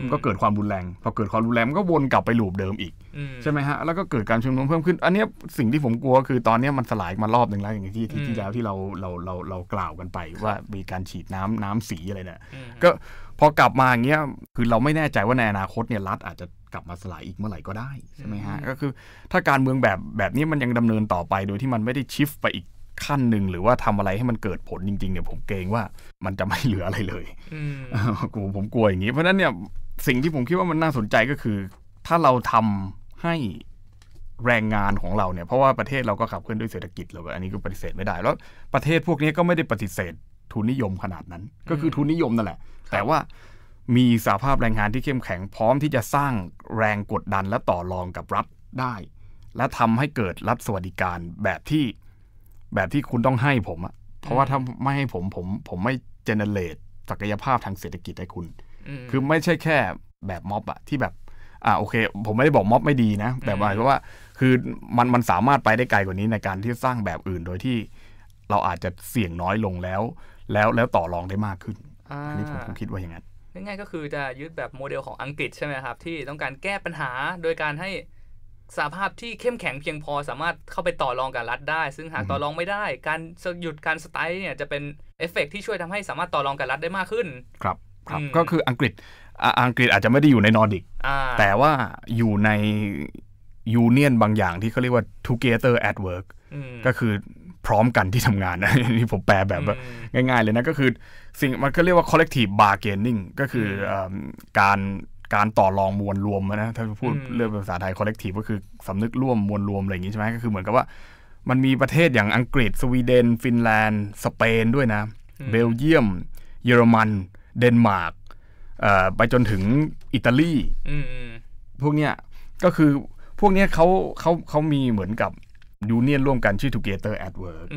มันก็เกิดความรุนแรง พอเกิดความรุนแรงมันก็วนกลับไปลูปเดิมอีก ใช่ไหมฮะ แล้วก็เกิดการชุมนุมเพิ่มขึ้น อันนี้สิ่งที่ผมกลัวคือตอนนี้มันสลายมารอบหนึ่งแล้วอย่างที่ที่แล้วที่เราเราเราเรากล่าวกันไปว่ามีการฉีดน้ำน้ำสีอะไรเนี่ย ก็พอกลับมาอย่างเงี้ย คือเราไม่แน่ใจว่าในอนาคตเนี่ยรัฐอาจจะกลับมาสลายอีกเมื่อไหร่ก็ได้ใช่ไหมฮะก็คือถ้าการเมืองแบบแบบนี้มันยังดำเนินต่อไปโดยที่มันไม่ได้ชิฟไปอีกขั้นหนึ่งหรือว่าทำอะไรให้มันเกิดผลจริงๆเนี่ยผมเกรงว่ามันจะไม่เหลืออะไรเลยอืมผมกลัวอย่างนี้ เพราะนั้นเนี่ยสิ่งที่ผมคิดว่ามันน่าสนใจก็คือ ถ้าเราทำให้แรงงานของเราเนี่ยเพราะว่าประเทศเราก็ขับเคลื่อนด้วยเศรษฐกิจเราก็อันนี้ก็ปฏิเสธไม่ได้ แล้วประเทศพวกนี้ก็ไม่ได้ปฏิเสธ ทุนนิยมขนาดนั้น ก็คือทุนนิยมนั่นแหละ แต่ว่ามีสาภาพแรงงานที่เข้มแข็งพร้อมที่จะสร้างแรงกดดันและต่อรองกับรัฐได้ และทำให้เกิดรัฐสวัสดิการแบบที่แบบที่คุณต้องให้ผมอะเพราะว่าถ้าไม่ให้ผมผมผมไม่เจเนเรตศักยภาพทางเศรษฐกิจให้คุณ คือไม่ใช่แค่แบบม็อบอะที่แบบ อ่าโอเค ผมไม่ได้บอกม็อบไม่ดีนะ แต่หมายควาว่าคือมันมันสามารถไปได้ไกลกว่านี้ในการที่สร้างแบบอื่นโดยที่ เราอาจจะเสี่ยงน้อยลงแล้ว แล้วแล้วต่อรองได้มากขึ้นอันนี้ผมผมคิดว่าอย่างนั้นง่ายๆ ก็คือจะยึดแบบโมเดลของอังกฤษใช่ไหมครับที่ต้องการแก้ปัญหาโดยการให้สาภาพที่เข้มแข็งเพียงพอ สามารถเข้าไปต่อรองกับรัฐได้ ซึ่งหากต่อรองไม่ได้ การหยุดการสไตล์เนี่ยจะเป็นเอฟเฟกที่ช่วยทำให้สามารถต่อรองกับรัฐได้มากขึ้นครับครับก็คืออังกฤษอังกฤษอาจจะไม่ได้อยู่ในนอร์ดิกแต่ว่าอยู่ในยูเนียนบางอย่างที่เขาเรียกว่า together at work ก็คือพร้อมกันที่ทำงานนะนี่ผมแปลแบบง่าย ๆ เลยนะก็คือสิ่งมันก็เรียกว่า collective bargaining ก็คือการการต่อรองมวลรวมนะ ถ้าพูดเรื่องภาษาไทย collective ก็คือสำนึกร่วมมวลรวมอะไรอย่างนี้ใช่ไหมก็คือเหมือนกับว่ามันมีประเทศอย่างอังกฤษ สวีเดน ฟินแลนด์ สเปนด้วยนะ เบลเยียมเยอรมัน เดนมาร์กไปจนถึงอิตาลีพวกเนี้ยก็คือพวกเนี้ยเขาเขาเขามีเหมือนกับยูเนียนร่วมกัน ชื่อ Together at Work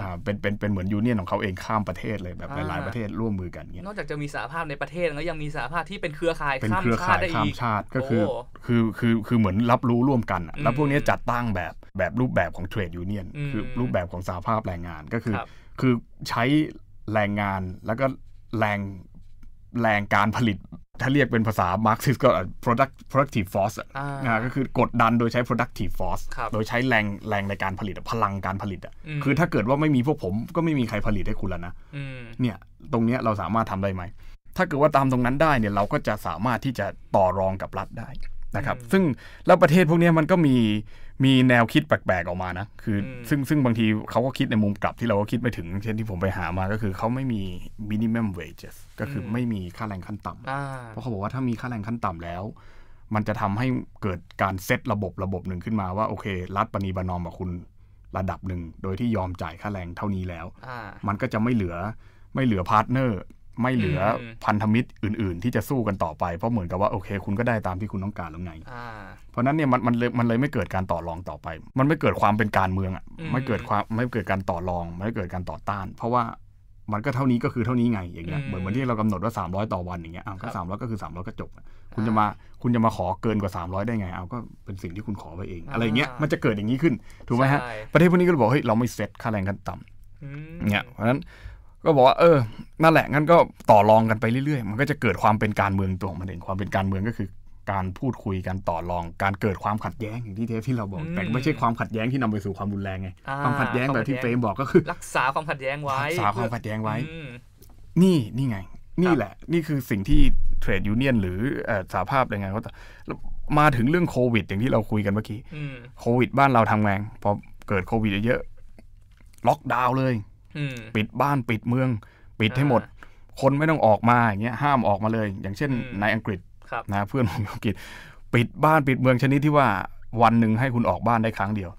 อ่าเป็นเป็นเป็นเหมือนยูเนียนของเขาเองข้ามประเทศเลยแบบหลายประเทศร่วมมือกันเนอกจากจะมีสหภาพในประเทศแล้วยังมีสหภาพที่เป็นเครือข่ายข้ามชาติได้อีกก็คือคือคือ คือเหมือนรับรู้ร่วมกันแล้วพวกนี้จัดตั้งแบบแบบรูปแบบของเทรดยูเนียนคือรูปแบบของสหภาพแรงงานก็คือ คือใช้แรงงานแล้วก็แรงแรงการผลิตถ้าเรียกเป็นภาษามาร์กซิสก็ product productive force นะก็คือกดดันโดยใช้ productive force โดยใช้แรงแรงในการผลิตพลังการผลิตอ่ะคือถ้าเกิดว่าไม่มีพวกผมก็ไม่มีใครผลิตให้คุณแล้วนะเนี่ย ตรงเนี้ยเราสามารถทำได้ไหม ถ้าเกิดว่าตามตรงนั้นได้เนี่ย เราก็จะสามารถที่จะต่อรองกับรัฐได้นะครับซึ่ง แล้วประเทศพวกนี้มันก็มีมีแนวคิดแปลกๆออกมานะ คือซึ่งซึ่งบางทีเขาก็คิดในมุมกลับที่เราก็คิดไม่ถึง เช่นที่ผมไปหามาก็คือเขาไม่มี minimum wages ก็คือไม่มีค่าแรงขั้นต่ำ เพราะเขาบอกว่าถ้ามีค่าแรงขั้นต่ำแล้ว มันจะทำให้เกิดการเซตระบบระบบหนึ่งขึ้นมาว่าโอเค รัฐปณีบานอมกับคุณระดับหนึ่ง โดยที่ยอมจ่ายค่าแรงเท่านี้แล้วมันก็จะไม่เหลือไม่เหลือพาร์ทเนอร์ไม่เหลือพันธมิตรอื่นๆ ที่จะสู้กันต่อไปเพราะเหมือนกับว่า โอเค คุณก็ได้ตามที่คุณต้องการแล้วไงเพราะนั้นเนี่ยมันมันเลยมันเลยไม่เกิดการต่อรองต่อไป มันไม่เกิดความเป็นการเมืองอ่ะไม่เกิดความไม่เกิดการต่อรอง ไม่เกิดการต่อต้าน เพราะว่ามันก็เท่านี้ก็คือเท่านี้ไง อย่างเงี้ยเหมือนเหมือนที่เรากำาหนดว่า 300 ต่อวันอย่างเงี้ยอ้าวก็สามร้อยก็คือ 300 ก็จบคุณจะมาคุณจะมาขอเกินกว่า 300 ได้ไงเอาก็เป็นสิ่งที่คุณขอไปเอง อะไรเงี้ยมันจะเกิดอย่างนี้ขึ้นถูกไหมฮะประเทศพวกนี้ก็บอกเฮ้ยเราไม่เซ็ตค่าแรงขั้นต่ำเนี่ยเพราะนั้นก็บอกว่าเออนั่นแหละงั้นก็ต่อรองกันไปเรื่อยๆ มันก็จะเกิดความเป็นการเมืองตัวมันเองความเป็นการเมืองก็คือการพูดคุยกันต่อรองการเกิดความขัดแย้งอย่างที่เทปที่เราบอก แต่ไม่ใช่ความขัดแย้งที่นำไปสู่ความรุนแรงไง ความขัดแย้งแบบที่เฟรมบอกก็คือรักษาความขัดแย้งไว้รักษาความขัดแย้งไว้ นี่นี่ไง นี่แหละ นี่คือสิ่งที่เทรดยูเนียนหรือสาภาพอะไรไงเขามาถึงเรื่องโควิดอย่างที่เราคุยกันเมื่อกี้โควิดบ้านเราทำงานพอเกิดโควิดเยอะ ล็อกดาวน์เลยปิดบ้านปิดเมือง ปิดให้หมด คนไม่ต้องออกมาอย่างเงี้ยห้ามออกมาเลย อย่างเช่นในอังกฤษนะ เพื่อนผมอังกฤษปิดบ้านปิดเมืองชนิดที่ว่า วันหนึ่งให้คุณออกบ้านได้ครั้งเดียว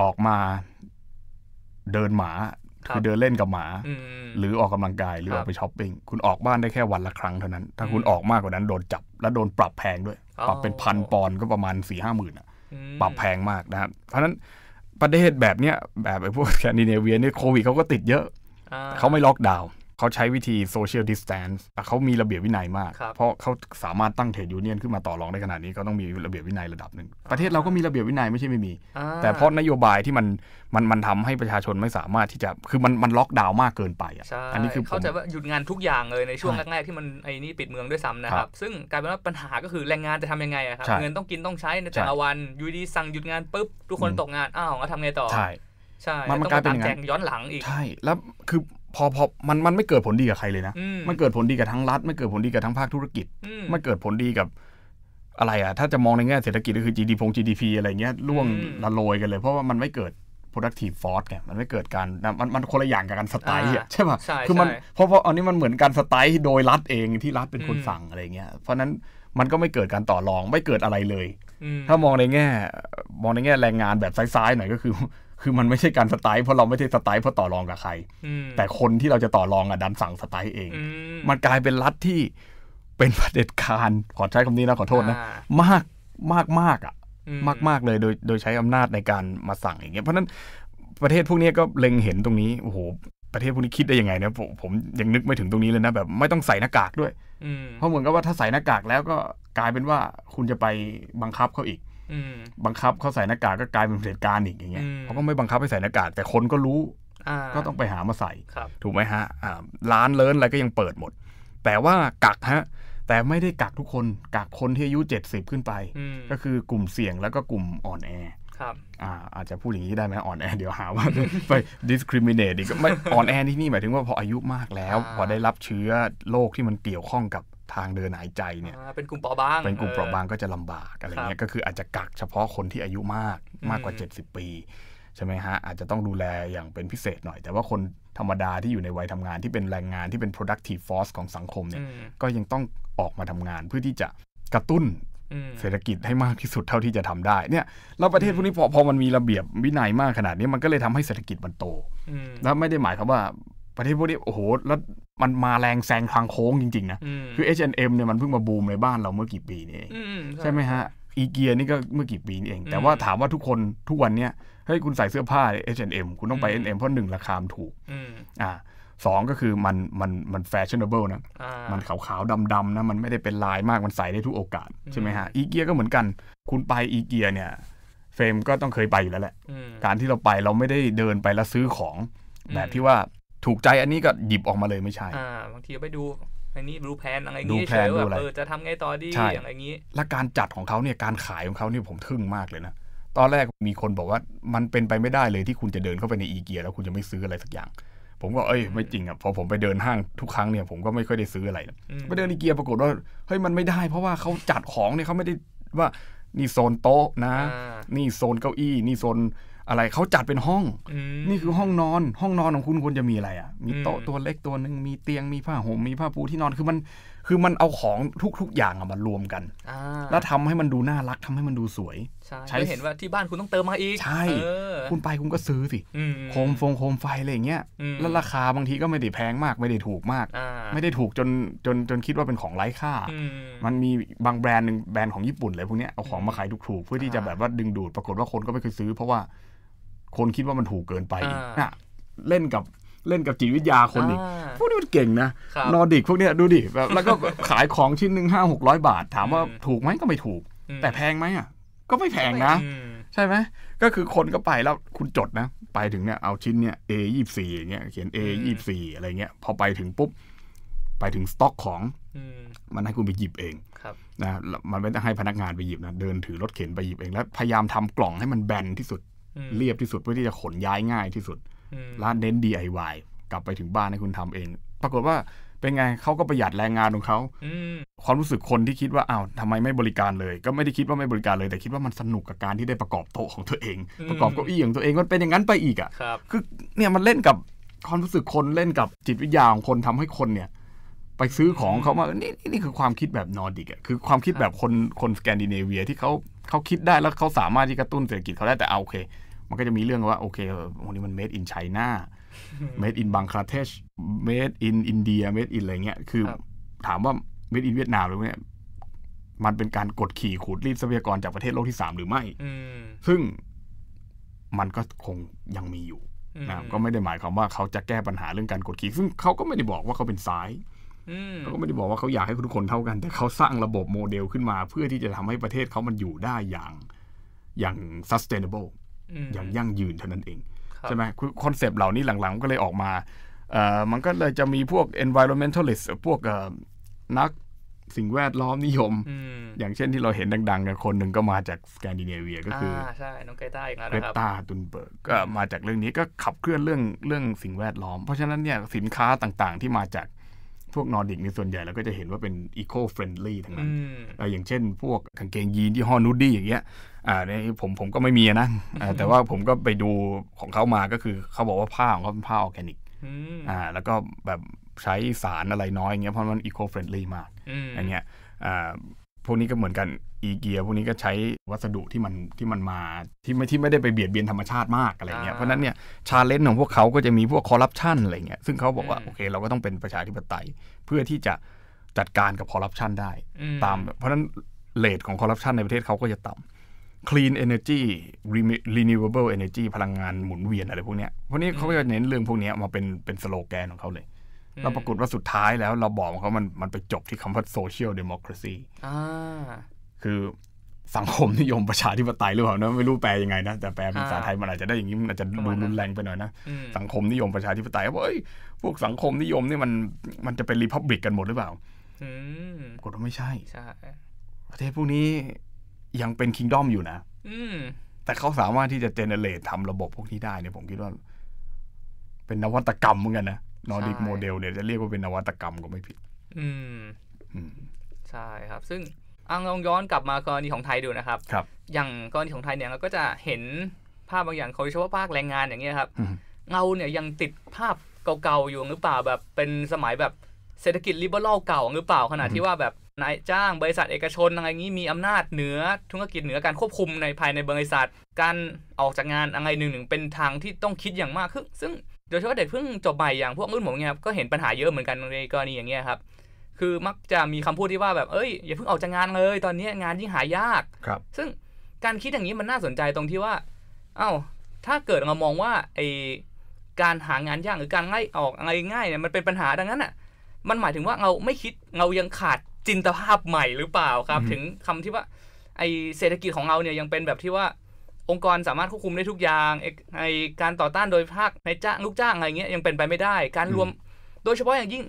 ออกมา เดินหมา คือเดินเล่นกับหมาหรือออกกำลังกายหรือออกไปช้อปปิ้งคุณออกบ้านได้แค่วันละครั้งเท่านั้น ถ้าคุณออกมากกว่านั้น โดนจับและโดนปรับแพงด้วยปรับเป็นพันปอนก็ประมาณสี่ห้าหมื่นปรับแพงมากนะครับเพราะฉะนั้นประเทศแบบเนี้ยแบบไอ้พวกแคนิเนเวียเนี่ย โควิดเขาก็ติดเยอะ เขาไม่ล็อกดาวน์เขาใช้วิธีโซเชียลดิสแตนซ์แต่เขามีระเบียบวินัยมาก เพราะเขาสามารถตั้งเทรดยูเนียนขึ้นมาต่อรองได้ขนาดนี้ก็ต้องมีระเบียบวินัยระดับหนึ่ง ประเทศเราก็มีระเบียบวินัยไม่ใช่ไม่มี แต่เพราะนโยบายที่มันมันมันทำให้ประชาชนไม่สามารถที่จะ คือมันมันล็อกดาวน์มากเกินไปอ่ะ อันนี้คือเขาจว่าหยุดงานทุกอย่างเลยในช่วงแรกๆที่มันไอ้นี่ปิดเมืองด้วยซ้ำนะครับ ซึ่งกลายเป็นว่าปัญหาก็คือแรงงานจะทำยังไงอะครับ เงินต้องกินต้องใช้ในแต่ละวัน ยูดี สั่งหยุดงานปุ๊บทุกคนตกงาน อ้าวแล้วทำไงต่อใช่ใช่มันกลายเป็นอางนัย้อนหลังอีกใช่แล้วคือพอพอมันมันไม่เกิดผลดีกับใครเลยนะมันเกิดผลดีกับทั้งรัฐไม่เกิดผลดีกับทั้งภาคธุรกิจมันเกิดผลดีกับอะไรอ่ะถ้าจะมองในแง่เศรษฐกิจก็คือ GDP GDP อะไรเงี้ยล่วงละโลยกันเลย เพราะว่ามันไม่เกิด productive force มันไม่เกิดการมันมันคนละอย่างกับการสไตล์อ่ะใช่ป่ะคือมันเพราะเพราะอันนี้มันเหมือนการสไตล์โดยรัฐเองที่รัฐเป็นคนสั่งอะไรเงี้ยเพราะนั้นมันก็ไม่เกิดการต่อรอง ไม่เกิดอะไรเลยถ้ามองในแง่ มองในแง่ แรงงานแบบซ้ายๆหน่อยก็คือ คือมันไม่ใช่การสไตล์เพราะเราไม่ใช่สไตล์เพราะต่อรองกับใคร แต่คนที่เราจะต่อรองอ่ะดันสั่งสไตล์เอง มันกลายเป็นรัฐที่เป็นเผด็จการขอใช้คำนี้นะขอโทษนะ มากมากมากอ่ะมากมากเลยโดยโดยใช้อำนาจในการมาสั่งอย่างเงี้ยเพราะนั้นประเทศพวกนี้ก็เล็งเห็นตรงนี้โอ้โหประเทศพวกนี้คิดได้ยังไงเนี่ยผมผมยังนึกไม่ถึงตรงนี้เลยนะแบบไม่ต้องใส่หน้ากากด้วยเพราะเหมือนกับว่าถ้าใส่หน้ากากแล้วก็กลายเป็นว่าคุณจะไปบังคับเขาอีกบังคับเขาใส่หน้ากากก็กลายเป็นเหตุการณ์อีกอย่างเงี้ยเขาก็ไม่บังคับให้ใส่หน้ากากแต่คนก็รู้ก็ต้องไปหามาใส่ถูกไหมฮะร้านเลินอะไรก็ยังเปิดหมดแต่ว่ากักฮะแต่ไม่ได้กักทุกคนกักคนที่อายุเจ็ดสิบขึ้นไป ก็คือกลุ่มเสี่ยงแล้วก็กลุ่มอ่อนแอครับอ่าอาจจะพูดอย่างนี้ได้ไหมอ่อนแอเดี๋ยวหาว่าไป discriminate อีกไม่อ่อนแอที่นี่หมายถึงว่าพออายุมากแล้วพอได้รับเชื้อโรคที่มันเกี่ยวข้องกับทางเดินหายใจเนี่ยเป็นกลุ่มเปราะบาง เป็นกลุ่มเปราะบางก็จะลำบาก อะไรเงี้ยก็คืออาจจะกักเฉพาะคนที่อายุมากมากกว่า 70 ปี ใช่ไหมฮะ อาจจะต้องดูแลอย่างเป็นพิเศษหน่อย แต่ว่าคนธรรมดาที่อยู่ในวัยทำงานที่เป็นแรงงานที่เป็น productive force ของสังคมเนี่ยก็ยังต้องออกมาทำงาน เพื่อที่จะกระตุ้นเศรษฐกิจให้มากที่สุดเท่าที่จะทำได้เนี่ยแล้วประเทศพวกนี้พอพอมันมีระเบียบวินัยมากขนาดนี้มันก็เลยทำให้เศรษฐกิจมันโตแล้วไม่ได้หมายความว่าประเทศพวกนี้โอ้โหแล้วมันมาแรงแซงทางโค้งจริงๆนะคือ H&M เนี่ยมันเพิ่งมาบูมในบ้านเราเมื่อกี่ปีนี่เอง ใช่ไหมฮะอีเกียนี่ก็เมื่อกี่ปีนี่เอง แต่ว่าถามว่าทุกคนทุกวันเนี้ยเฮ้ยคุณใส่เสื้อผ้า H&M คุณต้องไป H&M เพราะหนึ่งราคาถูกอ่าสองก็คือมันมันมันแฟชั่นเบิลนะมันขาวๆดำๆนะมันไม่ได้เป็นลายมากมันใส่ได้ทุกโอกาสใช่ไหมฮะอีเกียก็เหมือนกัน คุณไปอีเกียเนี่ยเฟรมก็ต้องเคยไปอยู่แล้วแหละ การที่เราไปเราไม่ได้เดินไปแล้วซื้อของแบบที่ว่าถูกใจอันนี้ก็หยิบออกมาเลยไม่ใช่อ่าบางทีไปดูอันนี้ดูแพนอะไรนงี้ยเฉยว่าเออจะทำไงต่อดี อย่างไรงี้ และการจัดของเขาเนี่ยการขายของเขาเนี่ยผมทึ่งมากเลยนะ ตอนแรกมีคนบอกว่ามันเป็นไปไม่ได้เลยที่คุณจะเดินเข้าไปในอีเกียแล้วคุณจะไม่ซื้ออะไรสักอย่าง ผมก็เอ้ย ไม่จริงอ่ะพอผมไปเดินห้างทุกครั้งเนี่ย ผมก็ไม่ค่อยได้ซื้ออะไร ไปเดินอีเกียปรากฏว่าเฮ้ยมันไม่ได้ เพราะว่าเขาจัดของเนี่ยเขาไม่ได้ว่านี่โซนโต๊ะนะ นี่โซนเก้าอี้นี่โซนอะไรเขาจัดเป็นห้องนี่คือห้องนอนห้องนอนของคุณควรจะมีอะไรอ่ะ มีโต๊ะตัวเล็กตัวหนึ่งมีเตียงมีผ้าห่มมีผ้าปูที่นอนคือมันคือมันเอาของทุกๆ อย่างมารวมกัน แล้วทำให้มันดูน่ารักทำให้มันดูสวย ใช่เห็นว่าที่บ้านคุณต้องเติมมาอีกใช่คุณไปคุณก็ซื้อสิโคมฟงโคมไฟอะไรอย่างเงี้ย แล้วราคาบางทีก็ไม่ได้แพงมาก ไม่ได้ถูกมากไม่ได้ถูกจนจนจนคิดว่าเป็นของไร้ค่า มันมีบางแบรนด์หนึ่งแบรนด์ของญี่ปุ่นเลยพวกเนี้ยเอาของมาขายถูกๆ เพื่อที่จะแบบว่าดึงดูดปรากฏว่าคนก็ไม่เคยซื้อเพราะว่าคนคิดว่ามันถูกเกินไปนะเล่นกับเล่นกับจิตวิทยาคนอีกพวกนี้มันเก่งนะ นอร์ดิกพวกนี้ดูดิแบบแล้วก็ขายของชิ้นหนึ่งห้าหกร้อยบาทถามว่าถูกไหมก็ไม่ถูก แต่แพงไหมอ่ะ ก็ไม่แพงนะ ใช่ไหมก็คือคนก็ไปแล้วคุณจดนะ ไปถึงเนี่ยเอาชิ้นเนี่ย A ยี่สี่อย่างเงี้ยเขียน A ยี่สี่อะไรเงี้ยพอไปถึงปุ๊บ ไปถึงสต็อกของ มันให้คุณไปหยิบเองนะมันไม่ต้องให้พนักงานไปหยิบนะเดินถือรถเข็นไปหยิบเองแล้วพยายามทำกล่องให้มันแบนที่สุดเรียบที่สุดเพื่อที่จะขนย้ายง่ายที่สุดร้านเน้น DIY กลับไปถึงบ้านให้คุณทำเองปรากฏว่าเป็นไงเขาก็ประหยัดแรงงานของเขา ความรู้สึกคนที่คิดว่าอ้าวทำไมไม่บริการเลย ก็ไม่ได้คิดว่าไม่บริการเลย แต่คิดว่ามันสนุกกับการที่ได้ประกอบโต๊ะของตัวเอง ประกอบเก้าอี้ของตัวเองมันเป็นอย่างนั้นไปอีกอ่ะคือเนี่ยมันเล่นกับความรู้สึกคนเล่นกับจิตวิทยาของคนทำให้คนเนี่ย ไปซื้อของเขามานี่นี่คือความคิดแบบนอร์ดิกอ่ะคือความคิดแบบคนคนสแกนดิเนเวียที่เขาเขาคิดได้แล้วเขาสามารถที่กระตุ้นเศรษฐกิจเขาได้ แต่เอาโอเค มันก็จะมีเรื่องว่า โอเควันนี้มัน made in China made in Bangladesh made in India made in อะไรเงี้ยคือถามว่า made in เวียดนามหรือเนี่ยมันเป็นการกดขี่ขูดรีดทรัพยากรจากประเทศโลกที่สามหรือไม่ซึ่งมันก็คงยังมีอยู่นะก็ไม่ได้หมายความว่าเขาจะแก้ปัญหาเรื่องการกดขี่ ซึ่งเขาก็ไม่ได้บอกว่าเขาเป็นซ้ายเขาก็ไม่ได้บอกว่าเขาอยากให้ทุกคนเท่ากัน แต่เขาสร้างระบบโมเดลขึ้นมา เพื่อที่จะทำให้ประเทศเขามันอยู่ได้อย่างอย่าง sustainable อย่างยั่งยืนเท่านั้นเอง ใช่ไหมคอนเซปต์เหล่านี้หลังๆก็เลยออกมาเอ่อมันก็เลยจะมีพวก environmentalist พวกนักสิ่งแวดล้อมนิยม อย่างเช่นที่เราเห็นดังๆกันคนหนึ่งก็มาจากสแกนดิเนเวียก็คือใช่ น้องเกต้าอีกแล้วนะครับเกต้าตุนเบิร์กก็มาจากเรื่องนี้ก็ขับเคลื่อนเรื่องเรื่องสิ่งแวดล้อมเพราะฉะนั้นเนี่ยสินค้าต่างๆ ที่มาจากพวกนอร์ดิกในส่วนใหญ่เราก็จะเห็นว่าเป็นอีโคเฟรนด์ลี่ทั้งนั้น อย่างเช่นพวกกางเกงยีนที่ห่อนูดดี้อย่างเงี้ย อ่าในผมผมก็ไม่มีนะ แต่ว่าผมก็ไปดูของเขามาก็คือเขาบอกว่าผ้าของเขาเป็นผ้าออร์แกนิกอ่าแล้วก็แบบใช้สารอะไรน้อยเงี้ยเพราะมันอีโคเฟรนด์ลี่มากอย่างเงี้ยพวกนี้ก็เหมือนกันอีเกียพวกนี้ก็ใช้วัสดุที่มันที่มันมาที่ไม่ที่ไม่ได้ไปเบียดเบียนธรรมชาติมากอะไรเงี้ยเพราะนั้นเนี่ยชาเลนจ์ของพวกเขาก็จะมีพวกคอร์รัปชันอะไรเงี้ยซึ่งเขาบอกว่าโอเคเราก็ต้องเป็นประชาธิปไตย เพื่อที่จะจัดการกับคอร์รัปชันได้ ตาม เพราะนั้นเลทของคอร์รัปชันในประเทศเขาก็จะต่ำ clean energy renewable energy พลังงานหมุนเวียนอะไรพวกเนี้ยพวกนี้เขาก็จะเน้นเรื่องพวกนี้มาเป็นเป็นสโลแกนของเขาเลยเราปรากฏว่าสุดท้ายแล้วเราบอกเขามันมันไปจบที่คำว่าโซเชียลเดโมคราซีคือสังคมนิยมประชาธิปไตยหรือเปล่านะไม่รู้แปลยังไงนะแต่แปลเป็นภาษาไทยมันอาจจะได้อย่างนี้มันอาจจะดูรุนแรงไปหน่อยนะสังคมนิยมประชาธิปไตยว่าอ้พวกสังคมนิยมนี่มัน มันจะเป็นรีพับลิกกันหมดหรือเปล่ากฏว่าไม่ใช่ใช่ ประเทศพวกนี้ยังเป็นคิงดอมอยู่นะแต่เขาสามารถที่จะเจเนเรตทำระบบพวกนี้ได้เนี่ยผมคิดว่าเป็นนวัตกรรมเหมือนกันนะนอร์ดิกโมเดลเนี่ยจะเรียกว่าเป็นนวัตกรรมก็ไม่ผิด อืมใช่ครับ ซึ่งอังลองย้อนกลับมากรณีของไทยดูนะครับ ครับ อย่างกรณีของไทยเนี่ยเราก็จะเห็นภาพบางอย่างเขาเฉพาะภาคแรงงานอย่างเงี้ยครับ เงาเนี่ยยังติดภาพเก่าๆอยู่หรือเปล่าแบบเป็นสมัยแบบเศรษฐกิจลิเบอรัลเก่า หรือเปล่าขนาดที่ว่าแบบนายจ้างบริษัทเอกชนอะไรงี้มีอำนาจเหนือธุรกิจเหนือการควบคุมในภายในบริษัท การออกจากงานอะไรหนึ่งหนึ่งเป็นทางที่ต้องคิดอย่างมากซึ่งโดยเฉพาะเด็กเพิ่งจบใหม่อย่างพวกรุ่นผมเนี่ยก็เห็นปัญหาเยอะเหมือนกันในกรณีอย่างเงี้ยครับ คือมักจะมีคำพูดที่ว่าแบบเอ้ยอย่าเพิ่งออกจากงานเลย ตอนนี้งานยิ่งหายากครับ ซึ่งการคิดอย่างนี้มันน่าสนใจตรงที่ว่าเอา้าถ้าเกิดเรามองว่าไอการหางานยากหรือการไล่ออกอะไรง่ายเนี่ยมันเป็นปัญหาดังนั้นอ่ะมันหมายถึงว่าเราไม่คิดเรายังขาดจินตภาพใหม่หรือเปล่าครับ ถึงคำที่ว่าไอเศรษฐกิจของเราเนี่ยยังเป็นแบบที่ว่าองค์กรสามารถควบคุมได้ทุกอย่างในการต่อต้านโดยภาคในจ้างลูกจ้างอะไรเงี้ยยังเป็นไปไม่ได้การรวมโดยเฉพาะอย่างยิ่ง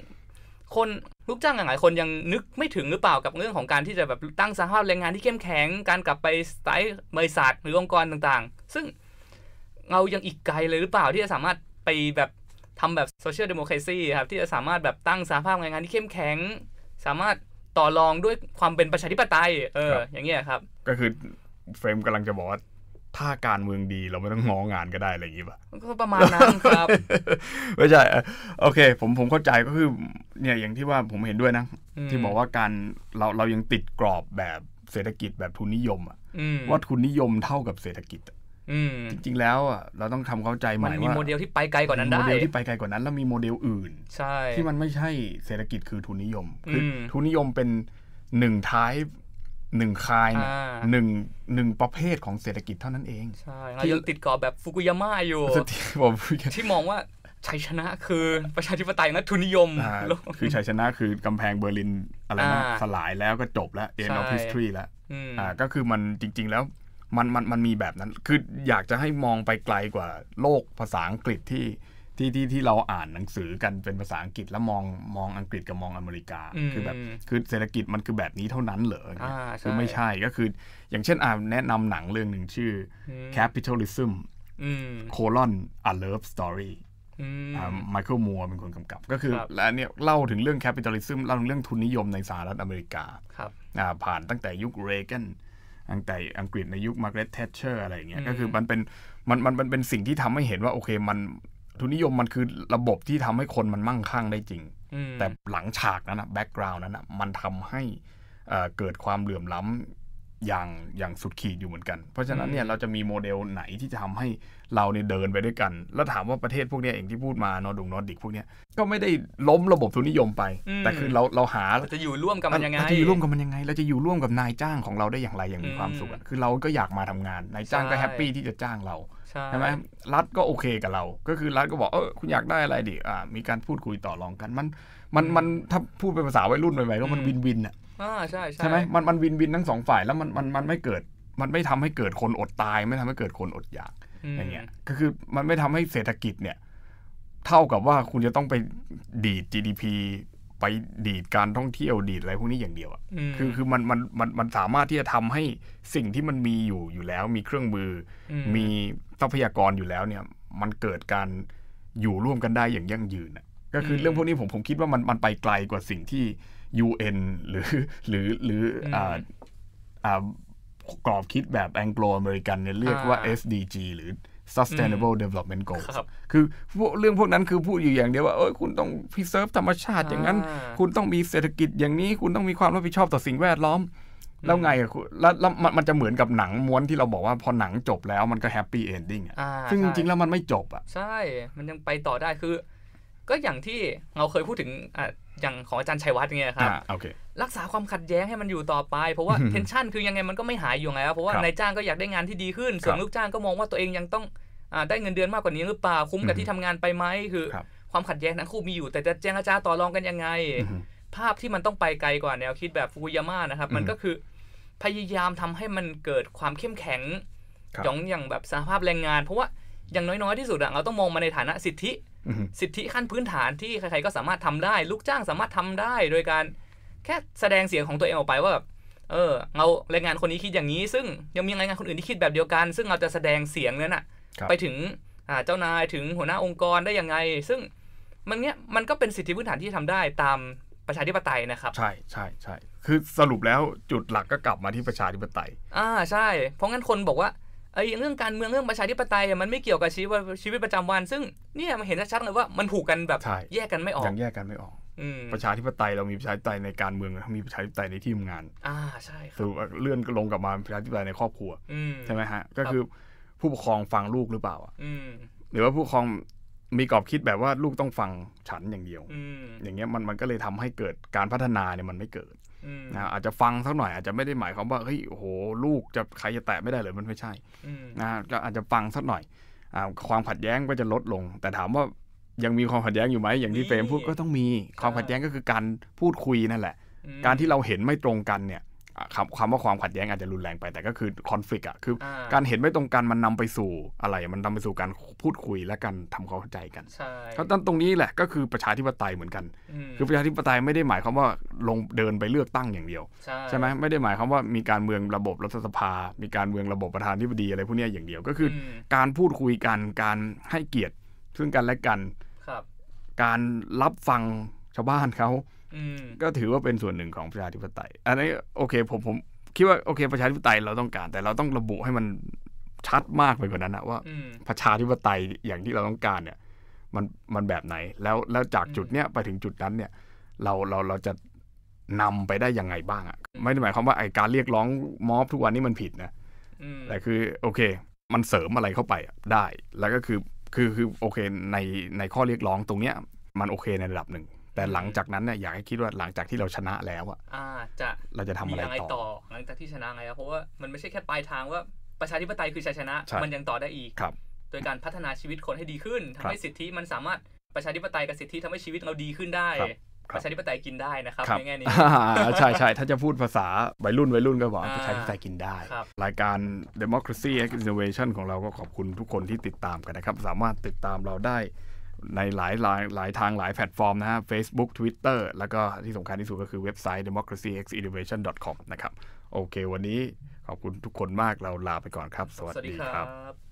คนลูกจ้างหลายคนยังนึกไม่ถึงหรือเปล่ากับเรื่องของการที่จะแบบตั้งสภาพแรงงานที่เข้มแข็ง การกลับไปสไตล์บริษัทหรือองค์กรต่างๆ ซึ่งเรายังอีกไกลเลยหรือเปล่าที่จะสามารถไปแบบทำแบบโซเชียลเดโมแครซีครับที่จะสามารถแบบตั้งสภาพแรงงานที่เข้มแข็ง สามารถต่อรองด้วยความเป็นประชาธิปไตยเอออย่างเงี้ยครับก็คือเฟรมกำลังจะบอกว่าถ้าการเมืองดีเราไม่ต้องง้องานก็ได้อะไรอย่างนี้ป่ะก็ประมาณนั้นครับ ไม่ใช่ โอเคผมผมเข้าใจก็คือเนี่ยอย่างที่ว่าผมเห็นด้วยนะ ที่บอกว่าการเราเรายังติดกรอบแบบเศรษฐกิจแบบทุนนิยมอ่ะว่าทุนนิยมเท่ากับเศรษฐกิจอจริง ๆ แล้วอ่ะเราต้องทำเข้าใจใหม่ว่ามันมีโมเดลที่ไปไกลกว่านั้นได้โมเดลที่ไปไกลกว่านั้น แล้วมีโมเดลอื่น ใช่ที่มันไม่ใช่เศรษฐกิจคือทุนนิยม คือทุนนิยมเป็นหนึ่งท้ายหนึ่งคายเนี่ยหนึ่งหนึ่งประเภทของเศรษฐกิจเท่านั้นเอง ใช่เรายังติดกอบแบบฟุกุยาม่าอยู่ ที่มองว่าชัยชนะคือประชาธิปไตยนละทุนนิยมโลกคือชัยชนะคือกำแพงเบอร์ลิน อะไรนะสลายแล้วก็จบแล้ว end of history แล้วออ่าก็คือมันจริงๆแล้วมันมันมันมีแบบนั้น คืออยากจะให้มองไปไกลกว่าโลกภาษาอังกฤษที่ที่ที่ที่เราอ่านหนังสือกันเป็นภาษาอังกฤษแล้วมองมองอังกฤษกับมองอเมริกา คือแบบคือเศรษฐกิจมันคือแบบนี้เท่านั้นเหรอคือไม่ใช่ก็คืออย่างเช่นอ่านแนะนำหนังเรื่องหนึ่งชื่อ Capitalism colon a love story ไมเคิลมัวเป็นคนกำกับ ก็คือและเนี่ย เล่าถึงเรื่องแคปิตอลิซึมเล่าถึงเรื่องทุนนิยมในสหรัฐอเมริกาผ่านตั้งแต่ยุคเรแกนตั้งแต่อังกฤษในยุคมาร์กเร็ตเทชเชอร์อะไรอย่างเงี้ยก็คือมันเป็นมันมันเป็นสิ่งที่ทำให้เห็นว่าโอเคมันทุนนิยมมันคือระบบที่ทำให้คนมันมั่งคั่งได้จริง แต่หลังฉากนั้นนะแบ็กกราวน์นั้นนะมันทำให้เกิดความเหลื่อมล้ำอย่างอย่างสุดขีดอยู่เหมือนกัน เพราะฉะนั้นเนี่ยเราจะมีโมเดลไหนที่จะทำให้เราเนี่ยเดินไปด้วยกันแล้วถามว่าประเทศ พวกนี้เองที่พูดมานอดุงนอดิกพวกนี้ก็ไม่ได้ล้มระบบทุนนิยมไป แต่คือเราเราหาจะอยู่ร่วมกับมันยังไงเราจะอยู่ร่วมกับมันยังไงเราจะอยู่ร่วมกับนายจ้างของเราได้อย่างไรอย่างมีความสุขคือเราก็อยากมาทำงานนายจ้างก็แฮปปี้ที่จะจ้างเราใช่ไหมรัฐก็โอเคกับเรา ก็คือรัฐก็บอกเออคุณอยากได้อะไรดิอ่ามีการพูดคุยต่อรองกันมันมันมันถ้าพูดเป็นภาษาวัยรุ่นใหม่ๆก็มันวินวินอ่ะช่ใช่ใช่ไหมมันมันวินวินทั้งสองฝ่ายแล้วมันมันมันไม่เกิดมันไม่ทำให้เกิดคนอดตาย ไม่ทำให้เกิดคนอดอยากอย่างเงี้ยก็คือมันไม่ทำให้เศรษฐกิจเนี่ยเท่ากับว่าคุณจะต้องไปดีด GDP ไปดีดการท่องเที่ยวดีดอะไรพวกนี้อย่างเดียวอ่ะคือคือมันมันมันมันสามารถที่จะทำให้สิ่งที่มันมีอยู่อยู่แล้ว มีเครื่องมือ มีทรัพยากรอยู่แล้วเนี่ยมันเกิดการอยู่ร่วมกันได้อย่างยั่งยืนอ่ะก็คือเรื่องพวกนี้ ผมผมคิดว่ามันมันไปไกลกว่าสิ่งที่ UN หรือหรือหรืออ่ากรอบคิดแบบแองโกลอเมริกันเนี่ยเรียกว่า SDG หรือ sustainable development goals คือพวกเรื่องพวกนั้นคือพูดอยู่อย่างเดียวว่าเอ้ยคุณต้องพิเซฟธรรมชาติอย่างนั้น คุณต้องมีเศรษฐกิจอย่างนี้ คุณต้องมีความรับผิดชอบต่อสิ่งแวดล้อม แล้วไงอะแล้วมันจะเหมือนกับหนังม้วนที่เราบอกว่าพอหนังจบแล้วมันก็แฮปปี้เอนดิ้งอะซึ่งจริงๆแล้วมันไม่จบอะใช่ มันยังไปต่อได้คือ ก็อย่างที่เราเคยพูดถึงอย่างของอาจารย์ชัยวัฒน์เนี่ยครับรักษาความขัดแย้งให้มันอยู่ต่อไป เพราะว่าเทนชันคือยังไงมันก็ไม่หายอยู่ไงแล้วเพราะว่านายจ้างก็อยากได้งานที่ดีขึ้น ส่วนลูกจ้างก็มองว่าตัวเองยังต้องได้เงินเดือนมากกว่านี้หรือเปล่าคุ้มกับที่ทำงานไปไหมคือ ความขัดแย้งทั้งคู่มีอยู่แต่จะแจ้งอาจารย์ต่อรองกันยังไง ภาพที่มันต้องไปไกลกว่าแนวคิดแบบฟูยาม่านะครับมันก็คือพยายามทำให้มันเกิดความเข้มแข็งอย่างอย่างแบบสภาพแรงงาน เพราะว่าอย่างน้อยๆที่สุดเราต้องมองมาในฐานะสิทธิสิทธิขั้นพื้นฐานที่ใครๆก็สามารถทำได้ ลูกจ้างสามารถทำได้ โดยการแค่แสดงเสียงของตัวเองออกไปว่าแบบเออเราแรงงานคนนี้คิดอย่างนี้ ซึ่งยังมีแรงงานคนอื่นที่คิดแบบเดียวกันซึ่งเราจะแสดงเสียงนั้นอะไปถึงเจ้านายถึงหัวหน้าองค์กรได้ยังไงซึ่งมันเนี้ยมันก็เป็นสิทธิพื้นฐานที่ทำได้ตามประชาธิปไตยนะครับ ใช่ใช่ใช่คือสรุปแล้วจุดหลักก็กลับมาที่ประชาธิปไตย อ่าใช่ เพราะงั้นคนบอกว่าไอ้เรื่องการเมืองเรื่องประชาธิปไตยมันไม่เกี่ยวกับชีวิตชีวิตประจำวันซึ่งเนี่ยมันเห็นชัดๆเลยว่ามันผูกกันแบบแยกกันไม่ออกยังแยกกันไม่ออกประชาธิปไตยเรามีประชาธิปไตยในการเมืองมีประชาธิปไตยในที่ทำงานอ่าใช่ครือเลื่อนลงกลับมาประชาธิปไตยในครอบครัวใช่ไหมฮะก็คือผู้ปกครองฟังลูกหรือเปล่าอ่ะหรือว่าผู้ปกครองมีกรอบคิดแบบว่าลูกต้องฟังฉันอย่างเดียวอย่างเงี้ยมันมันก็เลยทำให้เกิดการพัฒนาเนี่ยมันไม่เกิดนะอาจจะฟังสักหน่อยอาจจะไม่ได้หมายความว่าเฮ้ยโหลูกจะใครจะแตะไม่ได้เลยมันไม่ใช่นะก็อาจจะฟังสักหน่อยอความขัดแย้งก็จะลดลง แต่ถามว่ายังมีความขัดแย้งอยู่ไหมอย่างที่เฟรมพูดก็ต้องมีความขัดแย้งก็คือการพูดคุยนั่นแหละ การที่เราเห็นไม่ตรงกันเนี่ยคำาว่าความขัดแย้งอาจจะรุนแรงไปแต่ก็คือคอนฟ lict อ่ะคืออการเห็นไม่ตรงกันมันนำไปสู่อะไร มันนำไปสู่การพูดคุยและการทำความเข้าใจกันราะตั้งตรงนี้แหละก็คือประชาธิปไตยเหมือนกัน คือประชาธิปไตยไม่ได้หมายความว่าลงเดินไปเลือกตั้งอย่างเดียวใช่ไหมไม่ได้หมายความว่ามีการเมืองระบบรัฐสภา มีการเมืองระบบประธานธิบดีอะไรพวกนี้อย่างเดียวก็คือการพูดคุยกัน การให้เกียรติซึ่งกันและกันการรับฟังชาวบ้านเขาก็ถือว่าเป็นส่วนหนึ่งของประชาธิปไตย อันนี้โอเคผมผมคิดว่าโอเค ประชาธิปไตยเราต้องการ แต่เราต้องระบุให้มันชัดมากไปกว่านั้นนะว่าประชาธิปไตยอย่างที่เราต้องการเนี่ยมันมันแบบไหน แล้วแล้วจากจุดเนี้ยไปถึงจุดนั้นเนี่ยเราเราเราจะนำไปได้ยังไงบ้างอ่ะไม่ได้หมายความว่าไอการเรียกร้องม็อบทุกวันนี้มันผิดนะแต่คือโอเคมันเสริมอะไรเข้าไปได้ แล้วก็คือคือคือโอเคในในข้อเรียกร้องตรงเนี้ยมันโอเคในระดับหนึ่งแต่หลังจากนั้นเนี่ยอยากให้คิดว่าหลังจากที่เราชนะแล้วอะ่ะจะเราจะทำอะไรต่อหลังจากที่ชนะไงครับเพราะว่ามันไม่ใช่แค่ปลายทางว่าประชาธิปไตยคือชัยชนะ มันยังต่อได้อีกครับ โดยการพัฒนาชีวิตคนให้ดีขึ้น ทำให้สิทธิมันสามารถประชาธิปไตยกับสิทธิทำให้ชีวิตเราดีขึ้นได้ ประชาธิปไตยกินได้นะครับในแง่นี้ใช่ใช่ถ้าจะพูดภาษาวัยรุ่นวัยรุ่นก็บอกประชาธิปไตยกินได้รายการ democracy and innovation ของเราก็ขอบคุณทุกคนที่ติดตามกันนะครับสามารถติดตามเราได้ในหลายหลายหลายทางหลายแพลตฟอร์มนะฮะ Facebook Twitter แล้วก็ที่สำคัญที่สุดก็คือเว็บไซต์ democracyxinnovation.com นะครับ โอเควันนี้ขอบคุณทุกคนมากเราลาไปก่อนครับ สวัสดีครับ